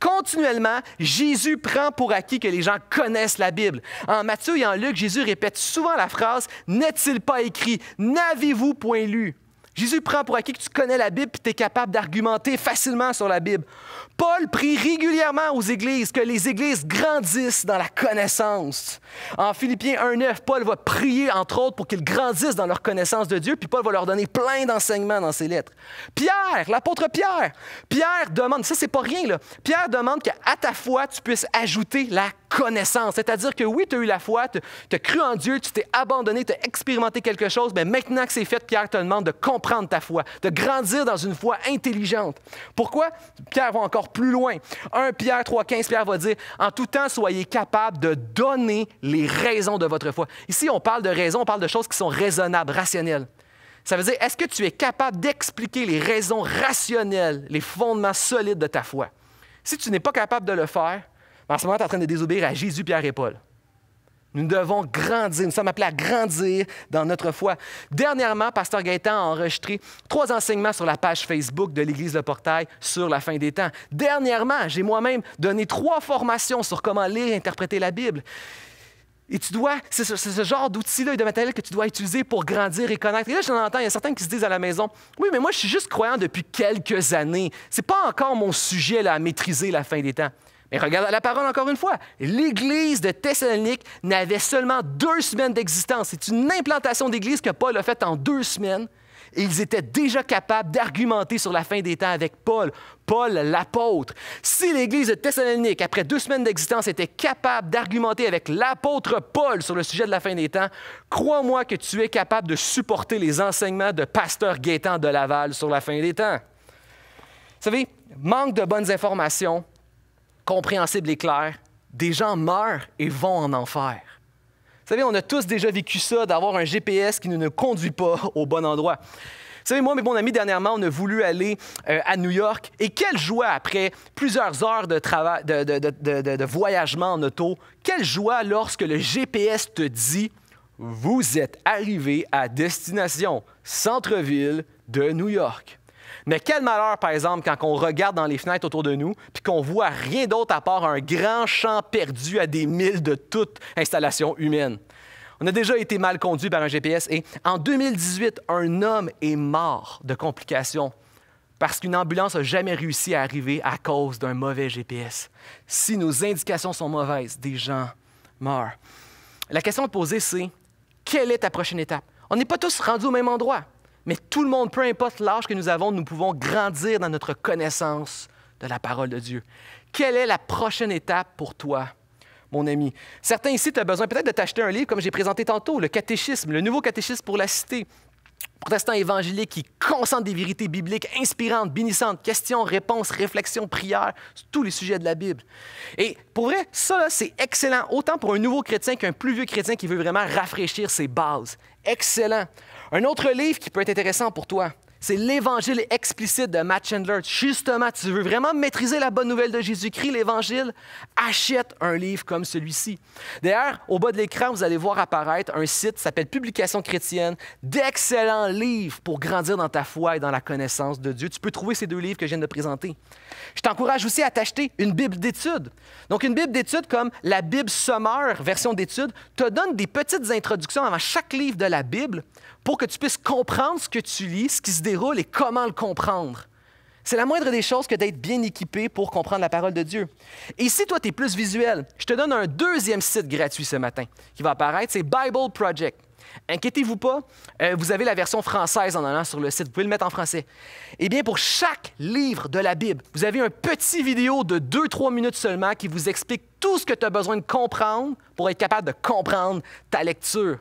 Continuellement, Jésus prend pour acquis que les gens connaissent la Bible. En Matthieu et en Luc, Jésus répète souvent la phrase N'est-il pas écrit N'avez-vous point lu Jésus prend pour acquis que tu connais la Bible et tu es capable d'argumenter facilement sur la Bible. Paul prie régulièrement aux églises que les églises grandissent dans la connaissance. En Philippiens 1.9, Paul va prier, entre autres, pour qu'ils grandissent dans leur connaissance de Dieu, puis Paul va leur donner plein d'enseignements dans ses lettres. Pierre, l'apôtre Pierre, Pierre demande, ça c'est pas rien, là, Pierre demande qu'à ta foi, tu puisses ajouter la connaissance. C'est-à-dire que oui, tu as eu la foi, tu as cru en Dieu, tu t'es abandonné, tu as expérimenté quelque chose, mais maintenant que c'est fait, Pierre te demande de comprendre ta foi, de grandir dans une foi intelligente. Pourquoi? Pierre va encore plus loin. 1 Pierre 15, Pierre va dire En tout temps, soyez capable de donner les raisons de votre foi. Ici, on parle de raisons, on parle de choses qui sont raisonnables, rationnelles. Ça veut dire Est-ce que tu es capable d'expliquer les raisons rationnelles, les fondements solides de ta foi? Si tu n'es pas capable de le faire, ben, en ce moment, tu es en train de désobéir à Jésus, Pierre et Paul. Nous devons grandir, nous sommes appelés à grandir dans notre foi. Dernièrement, Pasteur Gaëtan a enregistré trois enseignements sur la page Facebook de l'Église de Portail sur la fin des temps. Dernièrement, j'ai moi-même donné trois formations sur comment lire et interpréter la Bible. Et tu dois, c'est ce, genre doutils là et de matériel que tu dois utiliser pour grandir et connaître. Et là, je l'entends, il y a certains qui se disent à la maison Oui, mais moi, je suis juste croyant depuis quelques années. Ce n'est pas encore mon sujet à maîtriser la fin des temps. Mais regarde la parole encore une fois. L'Église de Thessalonique n'avait seulement deux semaines d'existence. C'est une implantation d'Église que Paul a faite en deux semaines. ils étaient déjà capables d'argumenter sur la fin des temps avec Paul, Paul l'apôtre. Si l'Église de Thessalonique, après deux semaines d'existence, était capable d'argumenter avec l'apôtre Paul sur le sujet de la fin des temps, crois-moi que tu es capable de supporter les enseignements de pasteur Gaétan de Laval sur la fin des temps. Vous savez, manque de bonnes informations, compréhensible et clair, des gens meurent et vont en enfer. Vous savez, on a tous déjà vécu ça, d'avoir un GPS qui ne nous conduit pas au bon endroit. Vous savez, moi, mes mon ami, dernièrement, on a voulu aller euh, à New York. Et quelle joie après plusieurs heures de, travail, de, de, voyagement en auto. Quelle joie lorsque le GPS te dit Vous êtes arrivé à destination centre-ville de New York. Mais quel malheur, par exemple, quand on regarde dans les fenêtres autour de nous, puis qu'on voit rien d'autre à part un grand champ perdu à des milles de toute installation humaine. On a déjà été mal conduit par un GPS et en 2018, un homme est mort de complications parce qu'une ambulance n'a jamais réussi à arriver à cause d'un mauvais GPS. Si nos indications sont mauvaises, des gens meurent. La question à poser, c'est quelle est ta prochaine étape? On n'est pas tous rendus au même endroit. Mais tout le monde, peu importe l'âge que nous avons, nous pouvons grandir dans notre connaissance de la parole de Dieu. Quelle est la prochaine étape pour toi? mon ami. Certains ici, tu as besoin peut-être de t'acheter un livre, comme j'ai présenté tantôt, le catéchisme, le nouveau catéchisme pour la cité. Protestant évangélique qui concentre des vérités bibliques inspirantes, bénissantes, questions, réponses, réflexions, prières, tous les sujets de la Bible. Et pour vrai, ça, c'est excellent, autant pour un nouveau chrétien qu'un plus vieux chrétien qui veut vraiment rafraîchir ses bases. Excellent. Un autre livre qui peut être intéressant pour toi, c'est l'Évangile explicite de Matt Chandler. Justement, tu veux vraiment maîtriser la bonne nouvelle de Jésus-Christ, l'Évangile? Achète un livre comme celui-ci. D'ailleurs, au bas de l'écran, vous allez voir apparaître un site qui s'appelle Publication chrétienne, d'excellents livres pour grandir dans ta foi et dans la connaissance de Dieu. Tu peux trouver ces deux livres que je viens de présenter. Je t'encourage aussi à t'acheter une Bible d'études. Donc, une Bible d'études comme la Bible sommaire, version d'études, te donne des petites introductions avant chaque livre de la Bible pour que tu puisses comprendre ce que tu lis, ce qui se déroule et comment le comprendre. C'est la moindre des choses que d'être bien équipé pour comprendre la parole de Dieu. Et si toi, tu es plus visuel, je te donne un deuxième site gratuit ce matin qui va apparaître, c'est Bible Project. Inquiétez-vous pas, euh, vous avez la version française en allant sur le site, vous pouvez le mettre en français. Eh bien, pour chaque livre de la Bible, vous avez un petit vidéo de 2-3 minutes seulement qui vous explique tout ce que tu as besoin de comprendre pour être capable de comprendre ta lecture.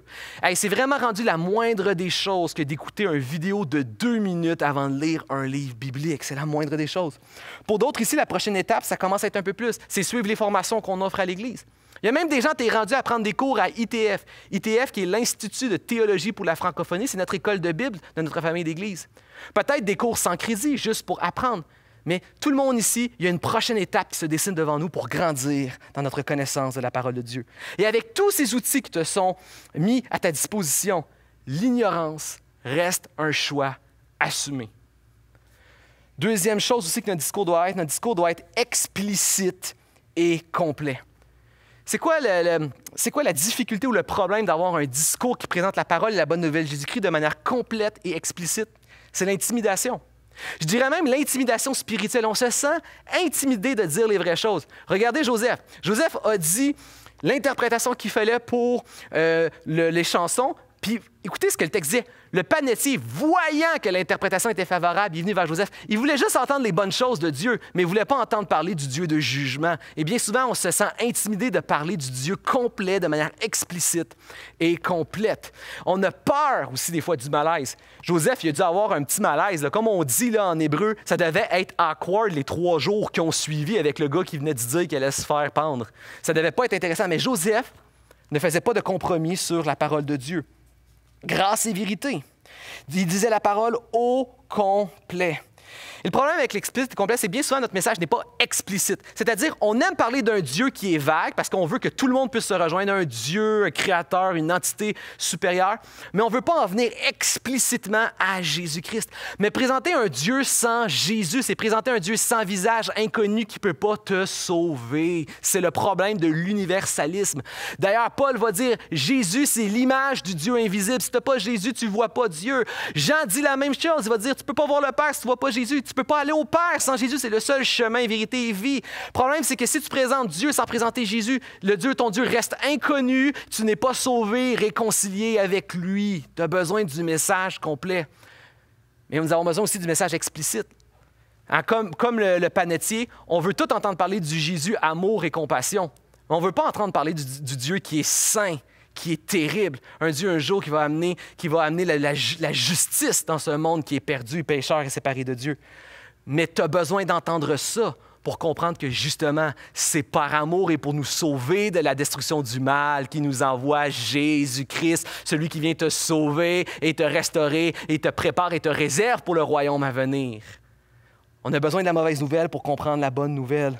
c'est vraiment rendu la moindre des choses que d'écouter une vidéo de deux minutes avant de lire un livre biblique. C'est la moindre des choses. Pour d'autres ici, la prochaine étape, ça commence à être un peu plus. C'est suivre les formations qu'on offre à l'Église. Il y a même des gens, qui sont rendus à prendre des cours à ITF. ITF, qui est l'Institut de théologie pour la francophonie, c'est notre école de Bible de notre famille d'Église. Peut-être des cours sans crédit, juste pour apprendre. Mais tout le monde ici, il y a une prochaine étape qui se dessine devant nous pour grandir dans notre connaissance de la parole de Dieu. Et avec tous ces outils qui te sont mis à ta disposition, l'ignorance reste un choix assumé. Deuxième chose aussi que notre discours doit être, notre discours doit être explicite et complet. C'est quoi, la difficulté ou le problème d'avoir un discours qui présente la parole et la bonne nouvelle Jésus-Christ de manière complète et explicite? C'est l'intimidation. Je dirais même l'intimidation spirituelle. On se sent intimidé de dire les vraies choses. Regardez Joseph. Joseph a dit l'interprétation qu'il fallait pour euh, les chansons, puis écoutez ce que le texte dit. Le panetier, voyant que l'interprétation était favorable, il est venu vers Joseph. Il voulait juste entendre les bonnes choses de Dieu, mais il ne voulait pas entendre parler du Dieu de jugement. Et eh bien souvent, on se sent intimidé de parler du Dieu complet de manière explicite et complète. On a peur aussi des fois du malaise. Joseph, il a dû avoir un petit malaise. Comme on dit là, en hébreu, ça devait être awkward les trois jours qui ont suivi avec le gars qui venait de dire qu'il allait se faire pendre. Ça devait pas être intéressant, mais Joseph ne faisait pas de compromis sur la parole de Dieu grâce et vérité. Il disait la parole au complet le problème avec l'explicite et complet, c'est bien souvent notre message n'est pas explicite. C'est-à-dire, on aime parler d'un Dieu qui est vague parce qu'on veut que tout le monde puisse se rejoindre, un Dieu, un créateur, une entité supérieure, mais on ne veut pas en venir explicitement à Jésus-Christ. Mais présenter un Dieu sans Jésus, c'est présenter un Dieu sans visage, inconnu, qui ne peut pas te sauver. C'est le problème de l'universalisme. D'ailleurs, Paul va dire, Jésus, c'est l'image du Dieu invisible. Si tu n'as pas Jésus, tu ne vois pas Dieu. Jean dit la même chose. Il va dire, tu ne peux pas voir le Père si tu ne vois pas Jésus. Tu ne peux pas aller au Père sans Jésus. C'est le seul chemin, vérité et vie. Le problème, c'est que si tu présentes Dieu sans présenter Jésus, le Dieu, ton Dieu, reste inconnu. Tu n'es pas sauvé, réconcilié avec lui. Tu as besoin du message complet. Mais nous avons besoin aussi du message explicite. Hein, comme, comme le, panetier, on veut tout entendre parler du Jésus amour et compassion. Mais on ne veut pas entendre parler du Dieu qui est saint, qui est terrible. Un Dieu un jour qui va amener, qui va amener la, la justice dans ce monde qui est perdu, pécheur et séparé de Dieu. Mais tu as besoin d'entendre ça pour comprendre que justement, c'est par amour et pour nous sauver de la destruction du mal qui nous envoie Jésus-Christ, celui qui vient te sauver et te restaurer et te prépare et te réserve pour le royaume à venir. On a besoin de la mauvaise nouvelle pour comprendre la bonne nouvelle.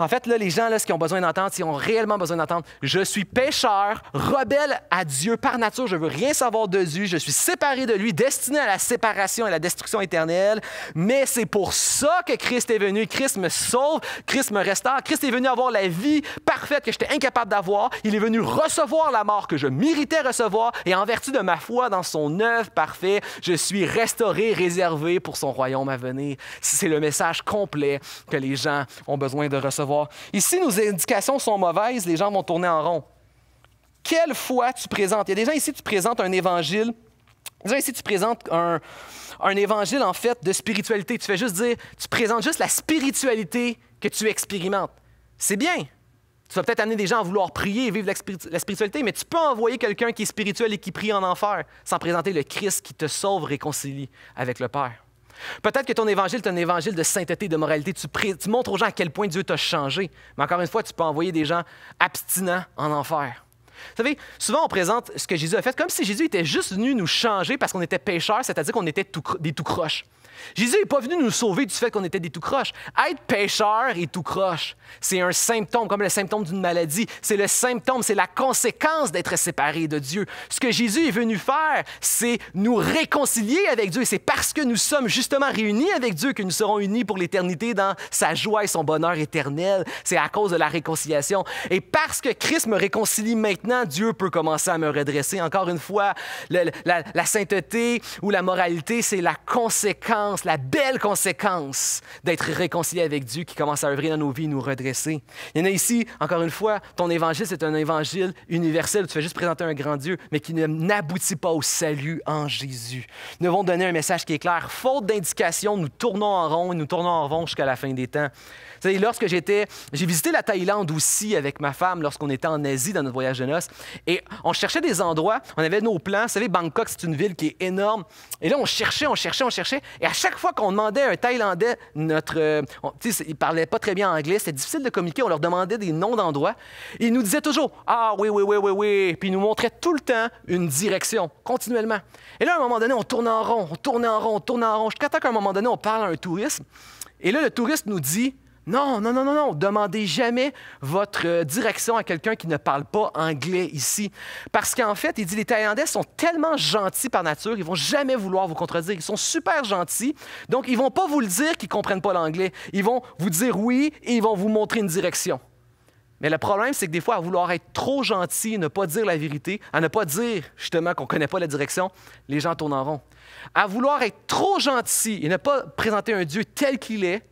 En fait, là, les gens, là, ce qu'ils ont besoin d'entendre, ils ont réellement besoin d'entendre, je suis pécheur, rebelle à Dieu par nature, je veux rien savoir de Dieu, je suis séparé de lui, destiné à la séparation et à la destruction éternelle. Mais c'est pour ça que Christ est venu. Christ me sauve, Christ me restaure, Christ est venu avoir la vie parfaite que j'étais incapable d'avoir. Il est venu recevoir la mort que je méritais recevoir et en vertu de ma foi dans son œuvre parfaite, je suis restauré, réservé pour son royaume à venir. C'est le message complet que les gens ont besoin de recevoir Ici, nos indications sont mauvaises, les gens vont tourner en rond. Quelle foi tu présentes? Il y a des gens ici, tu présentes un évangile. ici, tu présentes un, évangile, en fait, de spiritualité. Tu fais juste dire, tu présentes juste la spiritualité que tu expérimentes. C'est bien. Tu vas peut-être amener des gens à vouloir prier et vivre la, spiritualité, mais tu peux envoyer quelqu'un qui est spirituel et qui prie en enfer sans présenter le Christ qui te sauve, réconcilie avec le Père. Peut-être que ton évangile est un évangile de sainteté, de moralité. Tu, montres aux gens à quel point Dieu t'a changé. Mais encore une fois, tu peux envoyer des gens abstinents en enfer. Vous savez, souvent on présente ce que Jésus a fait comme si Jésus était juste venu nous changer parce qu'on était pécheurs, c'est-à-dire qu'on était des tout croches. Jésus n'est pas venu nous sauver du fait qu'on était des tout croches. Être pécheur et tout croche, c'est un symptôme, comme le symptôme d'une maladie. C'est le symptôme, c'est la conséquence d'être séparé de Dieu. Ce que Jésus est venu faire, c'est nous réconcilier avec Dieu. C'est parce que nous sommes justement réunis avec Dieu que nous serons unis pour l'éternité dans sa joie et son bonheur éternel. C'est à cause de la réconciliation. Et parce que Christ me réconcilie maintenant, Dieu peut commencer à me redresser. Encore une fois, la sainteté ou la moralité, c'est la conséquence la belle conséquence d'être réconcilié avec Dieu qui commence à ouvrir dans nos vies, nous redresser. Il y en a ici, encore une fois, ton évangile, c'est un évangile universel. Tu fais juste présenter un grand Dieu, mais qui n'aboutit pas au salut en Jésus. Nous vont donner un message qui est clair. Faute d'indication, nous tournons en rond et nous tournons en rond jusqu'à la fin des temps. Vous savez, lorsque j'étais, j'ai visité la Thaïlande aussi avec ma femme lorsqu'on était en Asie dans notre voyage de noces. Et on cherchait des endroits, on avait nos plans. Vous savez, Bangkok, c'est une ville qui est énorme. Et là, on cherchait, on cherchait, on cherchait. Et chaque fois qu'on demandait à un Thaïlandais notre. Euh, sais, parlaient pas très bien anglais, c'était difficile de communiquer, on leur demandait des noms d'endroits. Ils nous disaient toujours Ah oui, oui, oui, oui, oui. Puis ils nous montraient tout le temps une direction, continuellement. Et là, à un moment donné, on tourne en rond, on tourne en rond, on tourne en rond, jusqu'à temps qu'à un moment donné, on parle à un touriste. Et là, le touriste nous dit non, non, non, non, non. Demandez jamais votre euh, direction à quelqu'un qui ne parle pas anglais ici. Parce qu'en fait, il dit les Thaïlandais sont tellement gentils par nature, ils vont jamais vouloir vous contredire. Ils sont super gentils. Donc, ils vont pas vous le dire qu'ils comprennent pas l'anglais. Ils vont vous dire oui et ils vont vous montrer une direction. Mais le problème, c'est que des fois, à vouloir être trop gentil, ne pas dire la vérité, à ne pas dire justement qu'on ne connaît pas la direction, les gens tournent en rond. À vouloir être trop gentil et ne pas présenter un Dieu tel qu'il est,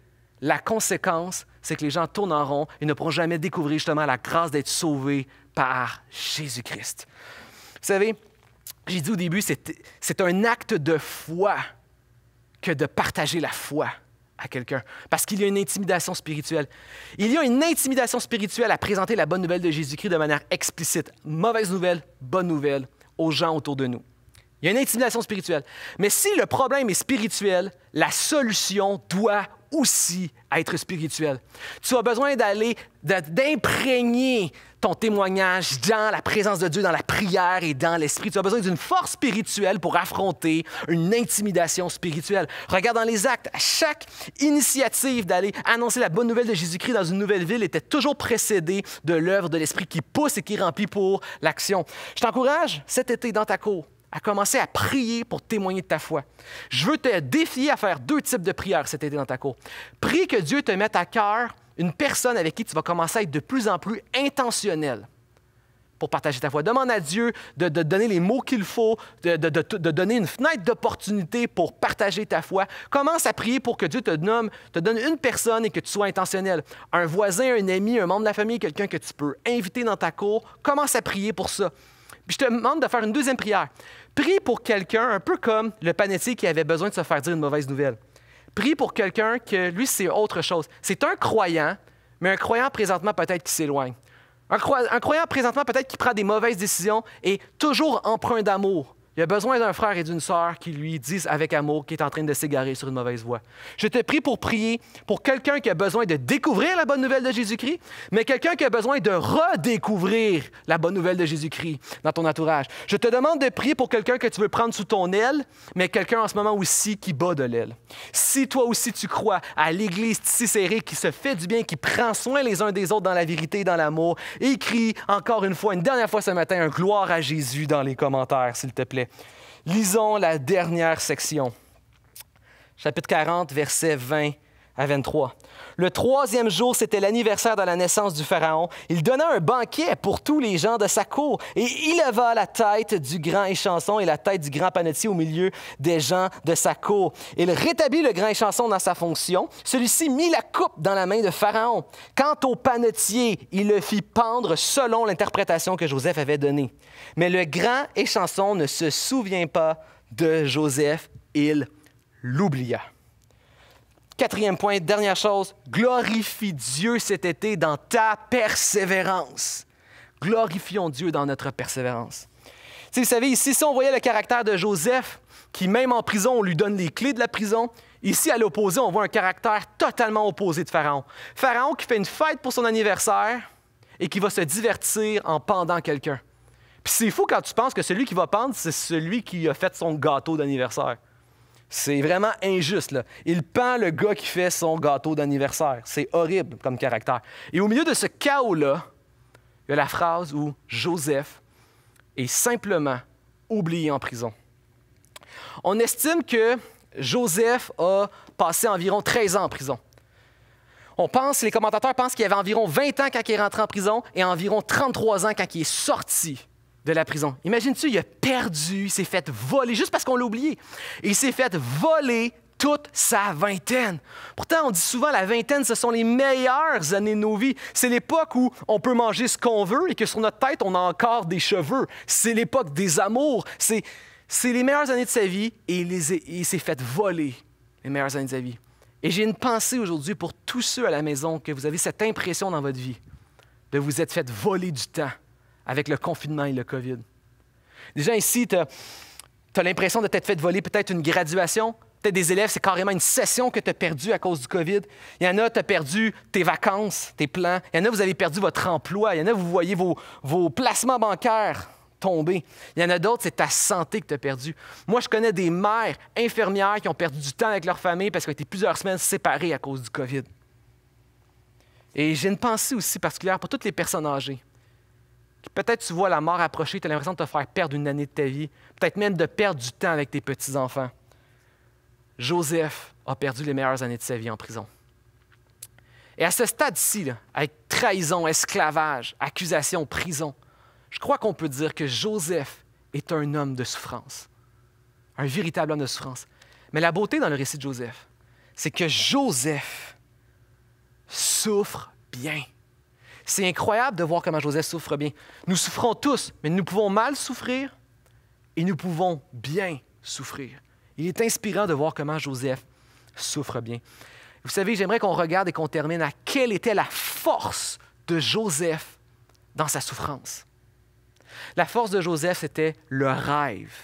la conséquence, c'est que les gens tournent en rond et ne pourront jamais découvrir justement la grâce d'être sauvés par Jésus-Christ. Vous savez, j'ai dit au début, c'est un acte de foi que de partager la foi à quelqu'un, parce qu'il y a une intimidation spirituelle. Il y a une intimidation spirituelle à présenter la bonne nouvelle de Jésus-Christ de manière explicite. Mauvaise nouvelle, bonne nouvelle aux gens autour de nous. Il y a une intimidation spirituelle. Mais si le problème est spirituel, la solution doit aussi être spirituelle. Tu as besoin d'aller, d'imprégner ton témoignage dans la présence de Dieu, dans la prière et dans l'esprit. Tu as besoin d'une force spirituelle pour affronter une intimidation spirituelle. Regarde dans les actes, chaque initiative d'aller annoncer la bonne nouvelle de Jésus-Christ dans une nouvelle ville était toujours précédée de l'œuvre de l'esprit qui pousse et qui remplit pour l'action. Je t'encourage cet été dans ta cour à commencer à prier pour témoigner de ta foi. Je veux te défier à faire deux types de prières cet été dans ta cour. Prie que Dieu te mette à cœur une personne avec qui tu vas commencer à être de plus en plus intentionnel pour partager ta foi. Demande à Dieu de, donner les mots qu'il faut, de, donner une fenêtre d'opportunité pour partager ta foi. Commence à prier pour que Dieu te nomme, te donne une personne et que tu sois intentionnel. Un voisin, un ami, un membre de la famille, quelqu'un que tu peux inviter dans ta cour. Commence à prier pour ça je te demande de faire une deuxième prière. Prie pour quelqu'un, un peu comme le panetier qui avait besoin de se faire dire une mauvaise nouvelle. Prie pour quelqu'un que lui, c'est autre chose. C'est un croyant, mais un croyant présentement peut-être qui s'éloigne. Un, croyant présentement peut-être qui prend des mauvaises décisions et toujours empreint d'amour. Il a besoin d'un frère et d'une sœur qui lui disent avec amour qu'il est en train de s'égarer sur une mauvaise voie. Je te prie pour prier pour quelqu'un qui a besoin de découvrir la bonne nouvelle de Jésus-Christ, mais quelqu'un qui a besoin de redécouvrir la bonne nouvelle de Jésus-Christ dans ton entourage. Je te demande de prier pour quelqu'un que tu veux prendre sous ton aile, mais quelqu'un en ce moment aussi qui bat de l'aile. Si toi aussi tu crois à l'Église tissée qui se fait du bien, qui prend soin les uns des autres dans la vérité, et dans l'amour, écris encore une fois, une dernière fois ce matin, un gloire à Jésus dans les commentaires, s'il te plaît lisons la dernière section, chapitre 40, versets 20 à 23. Le troisième jour, c'était l'anniversaire de la naissance du Pharaon. Il donna un banquet pour tous les gens de sa cour et il leva la tête du grand échanson et la tête du grand panetier au milieu des gens de sa cour. Il rétablit le grand échanson dans sa fonction. Celui-ci mit la coupe dans la main de Pharaon. Quant au panetier, il le fit pendre selon l'interprétation que Joseph avait donnée. Mais le grand échanson ne se souvient pas de Joseph, il l'oublia. Quatrième point, dernière chose, glorifie Dieu cet été dans ta persévérance. Glorifions Dieu dans notre persévérance. Si vous savez, ici, si on voyait le caractère de Joseph, qui même en prison, on lui donne les clés de la prison, ici, à l'opposé, on voit un caractère totalement opposé de Pharaon. Pharaon qui fait une fête pour son anniversaire et qui va se divertir en pendant quelqu'un. Puis c'est fou quand tu penses que celui qui va pendre, c'est celui qui a fait son gâteau d'anniversaire. C'est vraiment injuste. Il peint le gars qui fait son gâteau d'anniversaire. C'est horrible comme caractère. Et au milieu de ce chaos-là, il y a la phrase où Joseph est simplement oublié en prison. On estime que Joseph a passé environ 13 ans en prison. On pense, les commentateurs pensent qu'il y avait environ 20 ans quand il est rentré en prison et environ 33 ans quand il est sorti de la prison. Imagine-tu, il a perdu, il s'est fait voler, juste parce qu'on l'a oublié. Il s'est fait voler toute sa vingtaine. Pourtant, on dit souvent la vingtaine, ce sont les meilleures années de nos vies. C'est l'époque où on peut manger ce qu'on veut et que sur notre tête, on a encore des cheveux. C'est l'époque des amours. C'est, c'est les meilleures années de sa vie et il, il s'est fait voler les meilleures années de sa vie. Et j'ai une pensée aujourd'hui pour tous ceux à la maison que vous avez cette impression dans votre vie de vous être fait voler du temps avec le confinement et le COVID. Déjà ici, tu as, l'impression de t'être fait voler peut-être une graduation, peut-être des élèves, c'est carrément une session que tu as perdue à cause du COVID. Il y en a, tu as perdu tes vacances, tes plans. Il y en a, vous avez perdu votre emploi. Il y en a, vous voyez vos, placements bancaires tomber. Il y en a d'autres, c'est ta santé que tu as perdue. Moi, je connais des mères infirmières qui ont perdu du temps avec leur famille parce qu'elles étaient plusieurs semaines séparées à cause du COVID. Et j'ai une pensée aussi particulière pour toutes les personnes âgées. Peut-être tu vois la mort approcher, tu as l'impression de te faire perdre une année de ta vie, peut-être même de perdre du temps avec tes petits-enfants. Joseph a perdu les meilleures années de sa vie en prison. Et à ce stade-ci, avec trahison, esclavage, accusation, prison, je crois qu'on peut dire que Joseph est un homme de souffrance, un véritable homme de souffrance. Mais la beauté dans le récit de Joseph, c'est que Joseph souffre bien. C'est incroyable de voir comment Joseph souffre bien. Nous souffrons tous, mais nous pouvons mal souffrir et nous pouvons bien souffrir. Il est inspirant de voir comment Joseph souffre bien. Vous savez, j'aimerais qu'on regarde et qu'on termine à quelle était la force de Joseph dans sa souffrance. La force de Joseph, c'était le rêve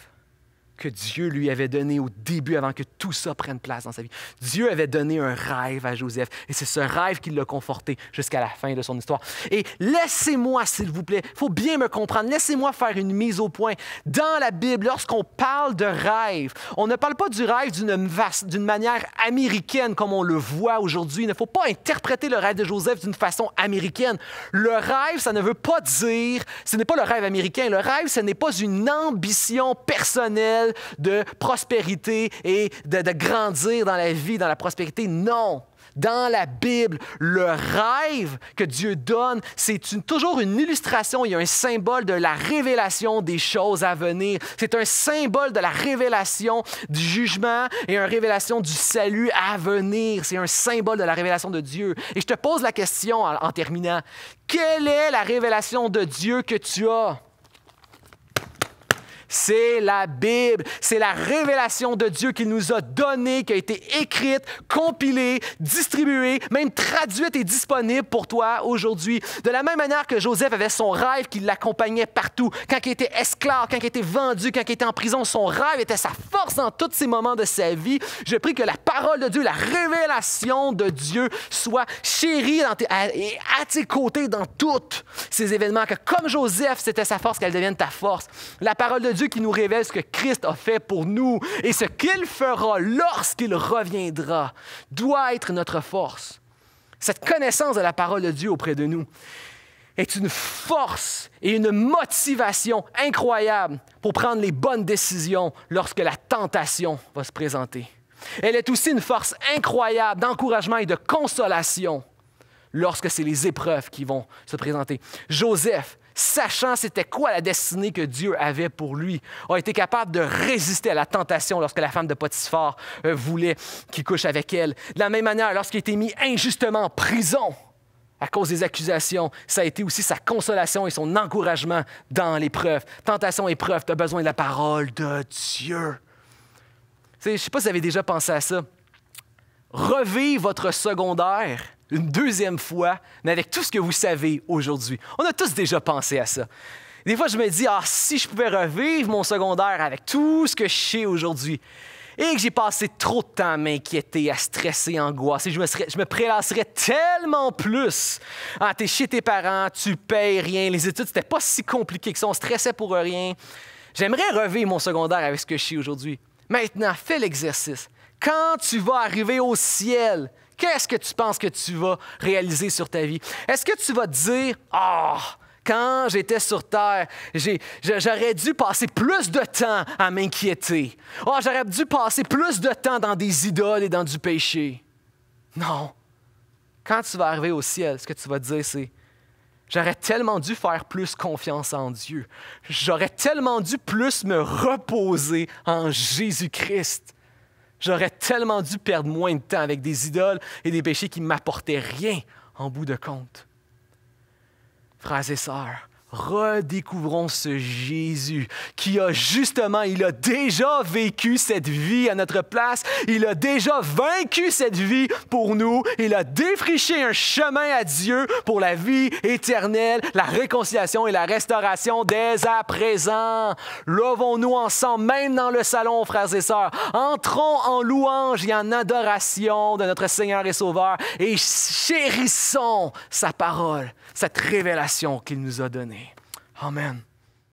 que Dieu lui avait donné au début avant que tout ça prenne place dans sa vie. Dieu avait donné un rêve à Joseph et c'est ce rêve qui l'a conforté jusqu'à la fin de son histoire. Et laissez-moi, s'il vous plaît, il faut bien me comprendre, laissez-moi faire une mise au point. Dans la Bible, lorsqu'on parle de rêve, on ne parle pas du rêve d'une manière américaine comme on le voit aujourd'hui. Il ne faut pas interpréter le rêve de Joseph d'une façon américaine. Le rêve, ça ne veut pas dire, ce n'est pas le rêve américain. Le rêve, ce n'est pas une ambition personnelle de prospérité et de, grandir dans la vie, dans la prospérité. Non, dans la Bible, le rêve que Dieu donne, c'est toujours une illustration, il y a un symbole de la révélation des choses à venir. C'est un symbole de la révélation du jugement et une révélation du salut à venir. C'est un symbole de la révélation de Dieu. Et je te pose la question en terminant. Quelle est la révélation de Dieu que tu as? C'est la Bible, c'est la révélation de Dieu qui nous a donné, qui a été écrite, compilée, distribuée, même traduite et disponible pour toi aujourd'hui. De la même manière que Joseph avait son rêve qui l'accompagnait partout, quand il était esclave, quand il était vendu, quand il était en prison, son rêve était sa force dans tous ces moments de sa vie. Je prie que la parole de Dieu, la révélation de Dieu soit chérie et à tes côtés dans tous ces événements, que comme Joseph, c'était sa force, qu'elle devienne ta force. La parole de Dieu qui nous révèle ce que Christ a fait pour nous et ce qu'il fera lorsqu'il reviendra doit être notre force. Cette connaissance de la parole de Dieu auprès de nous est une force et une motivation incroyable pour prendre les bonnes décisions lorsque la tentation va se présenter. Elle est aussi une force incroyable d'encouragement et de consolation lorsque c'est les épreuves qui vont se présenter. Joseph, sachant c'était quoi la destinée que Dieu avait pour lui, a été capable de résister à la tentation lorsque la femme de Potiphar euh, voulait qu'il couche avec elle. De la même manière, lorsqu'il a été mis injustement en prison à cause des accusations, ça a été aussi sa consolation et son encouragement dans l'épreuve. Tentation, épreuve, tu as besoin de la parole de Dieu. Je ne sais pas si vous avez déjà pensé à ça revivre votre secondaire une deuxième fois, mais avec tout ce que vous savez aujourd'hui. On a tous déjà pensé à ça. Des fois, je me dis, ah, si je pouvais revivre mon secondaire avec tout ce que je sais aujourd'hui, et que j'ai passé trop de temps à m'inquiéter, à stresser, à angoisser, je me, je me prélasserais tellement plus. Ah, t'es chez tes parents, tu payes rien, les études, c'était pas si compliqué que ça, on stressait pour rien. J'aimerais revivre mon secondaire avec ce que je sais aujourd'hui. Maintenant, fais l'exercice. Quand tu vas arriver au ciel, qu'est-ce que tu penses que tu vas réaliser sur ta vie? Est-ce que tu vas te dire, ah, quand j'étais sur Terre, j'aurais dû passer plus de temps à m'inquiéter. Oh, j'aurais dû passer plus de temps dans des idoles et dans du péché. Non. Quand tu vas arriver au ciel, ce que tu vas dire, c'est J'aurais tellement dû faire plus confiance en Dieu. J'aurais tellement dû plus me reposer en Jésus-Christ. J'aurais tellement dû perdre moins de temps avec des idoles et des péchés qui ne m'apportaient rien en bout de compte. Phrase et redécouvrons ce Jésus qui a justement, il a déjà vécu cette vie à notre place, il a déjà vaincu cette vie pour nous, il a défriché un chemin à Dieu pour la vie éternelle, la réconciliation et la restauration dès à présent. Levons-nous ensemble, même dans le salon, frères et sœurs. Entrons en louange et en adoration de notre Seigneur et Sauveur et chérissons sa parole cette révélation qu'il nous a donnée. Amen.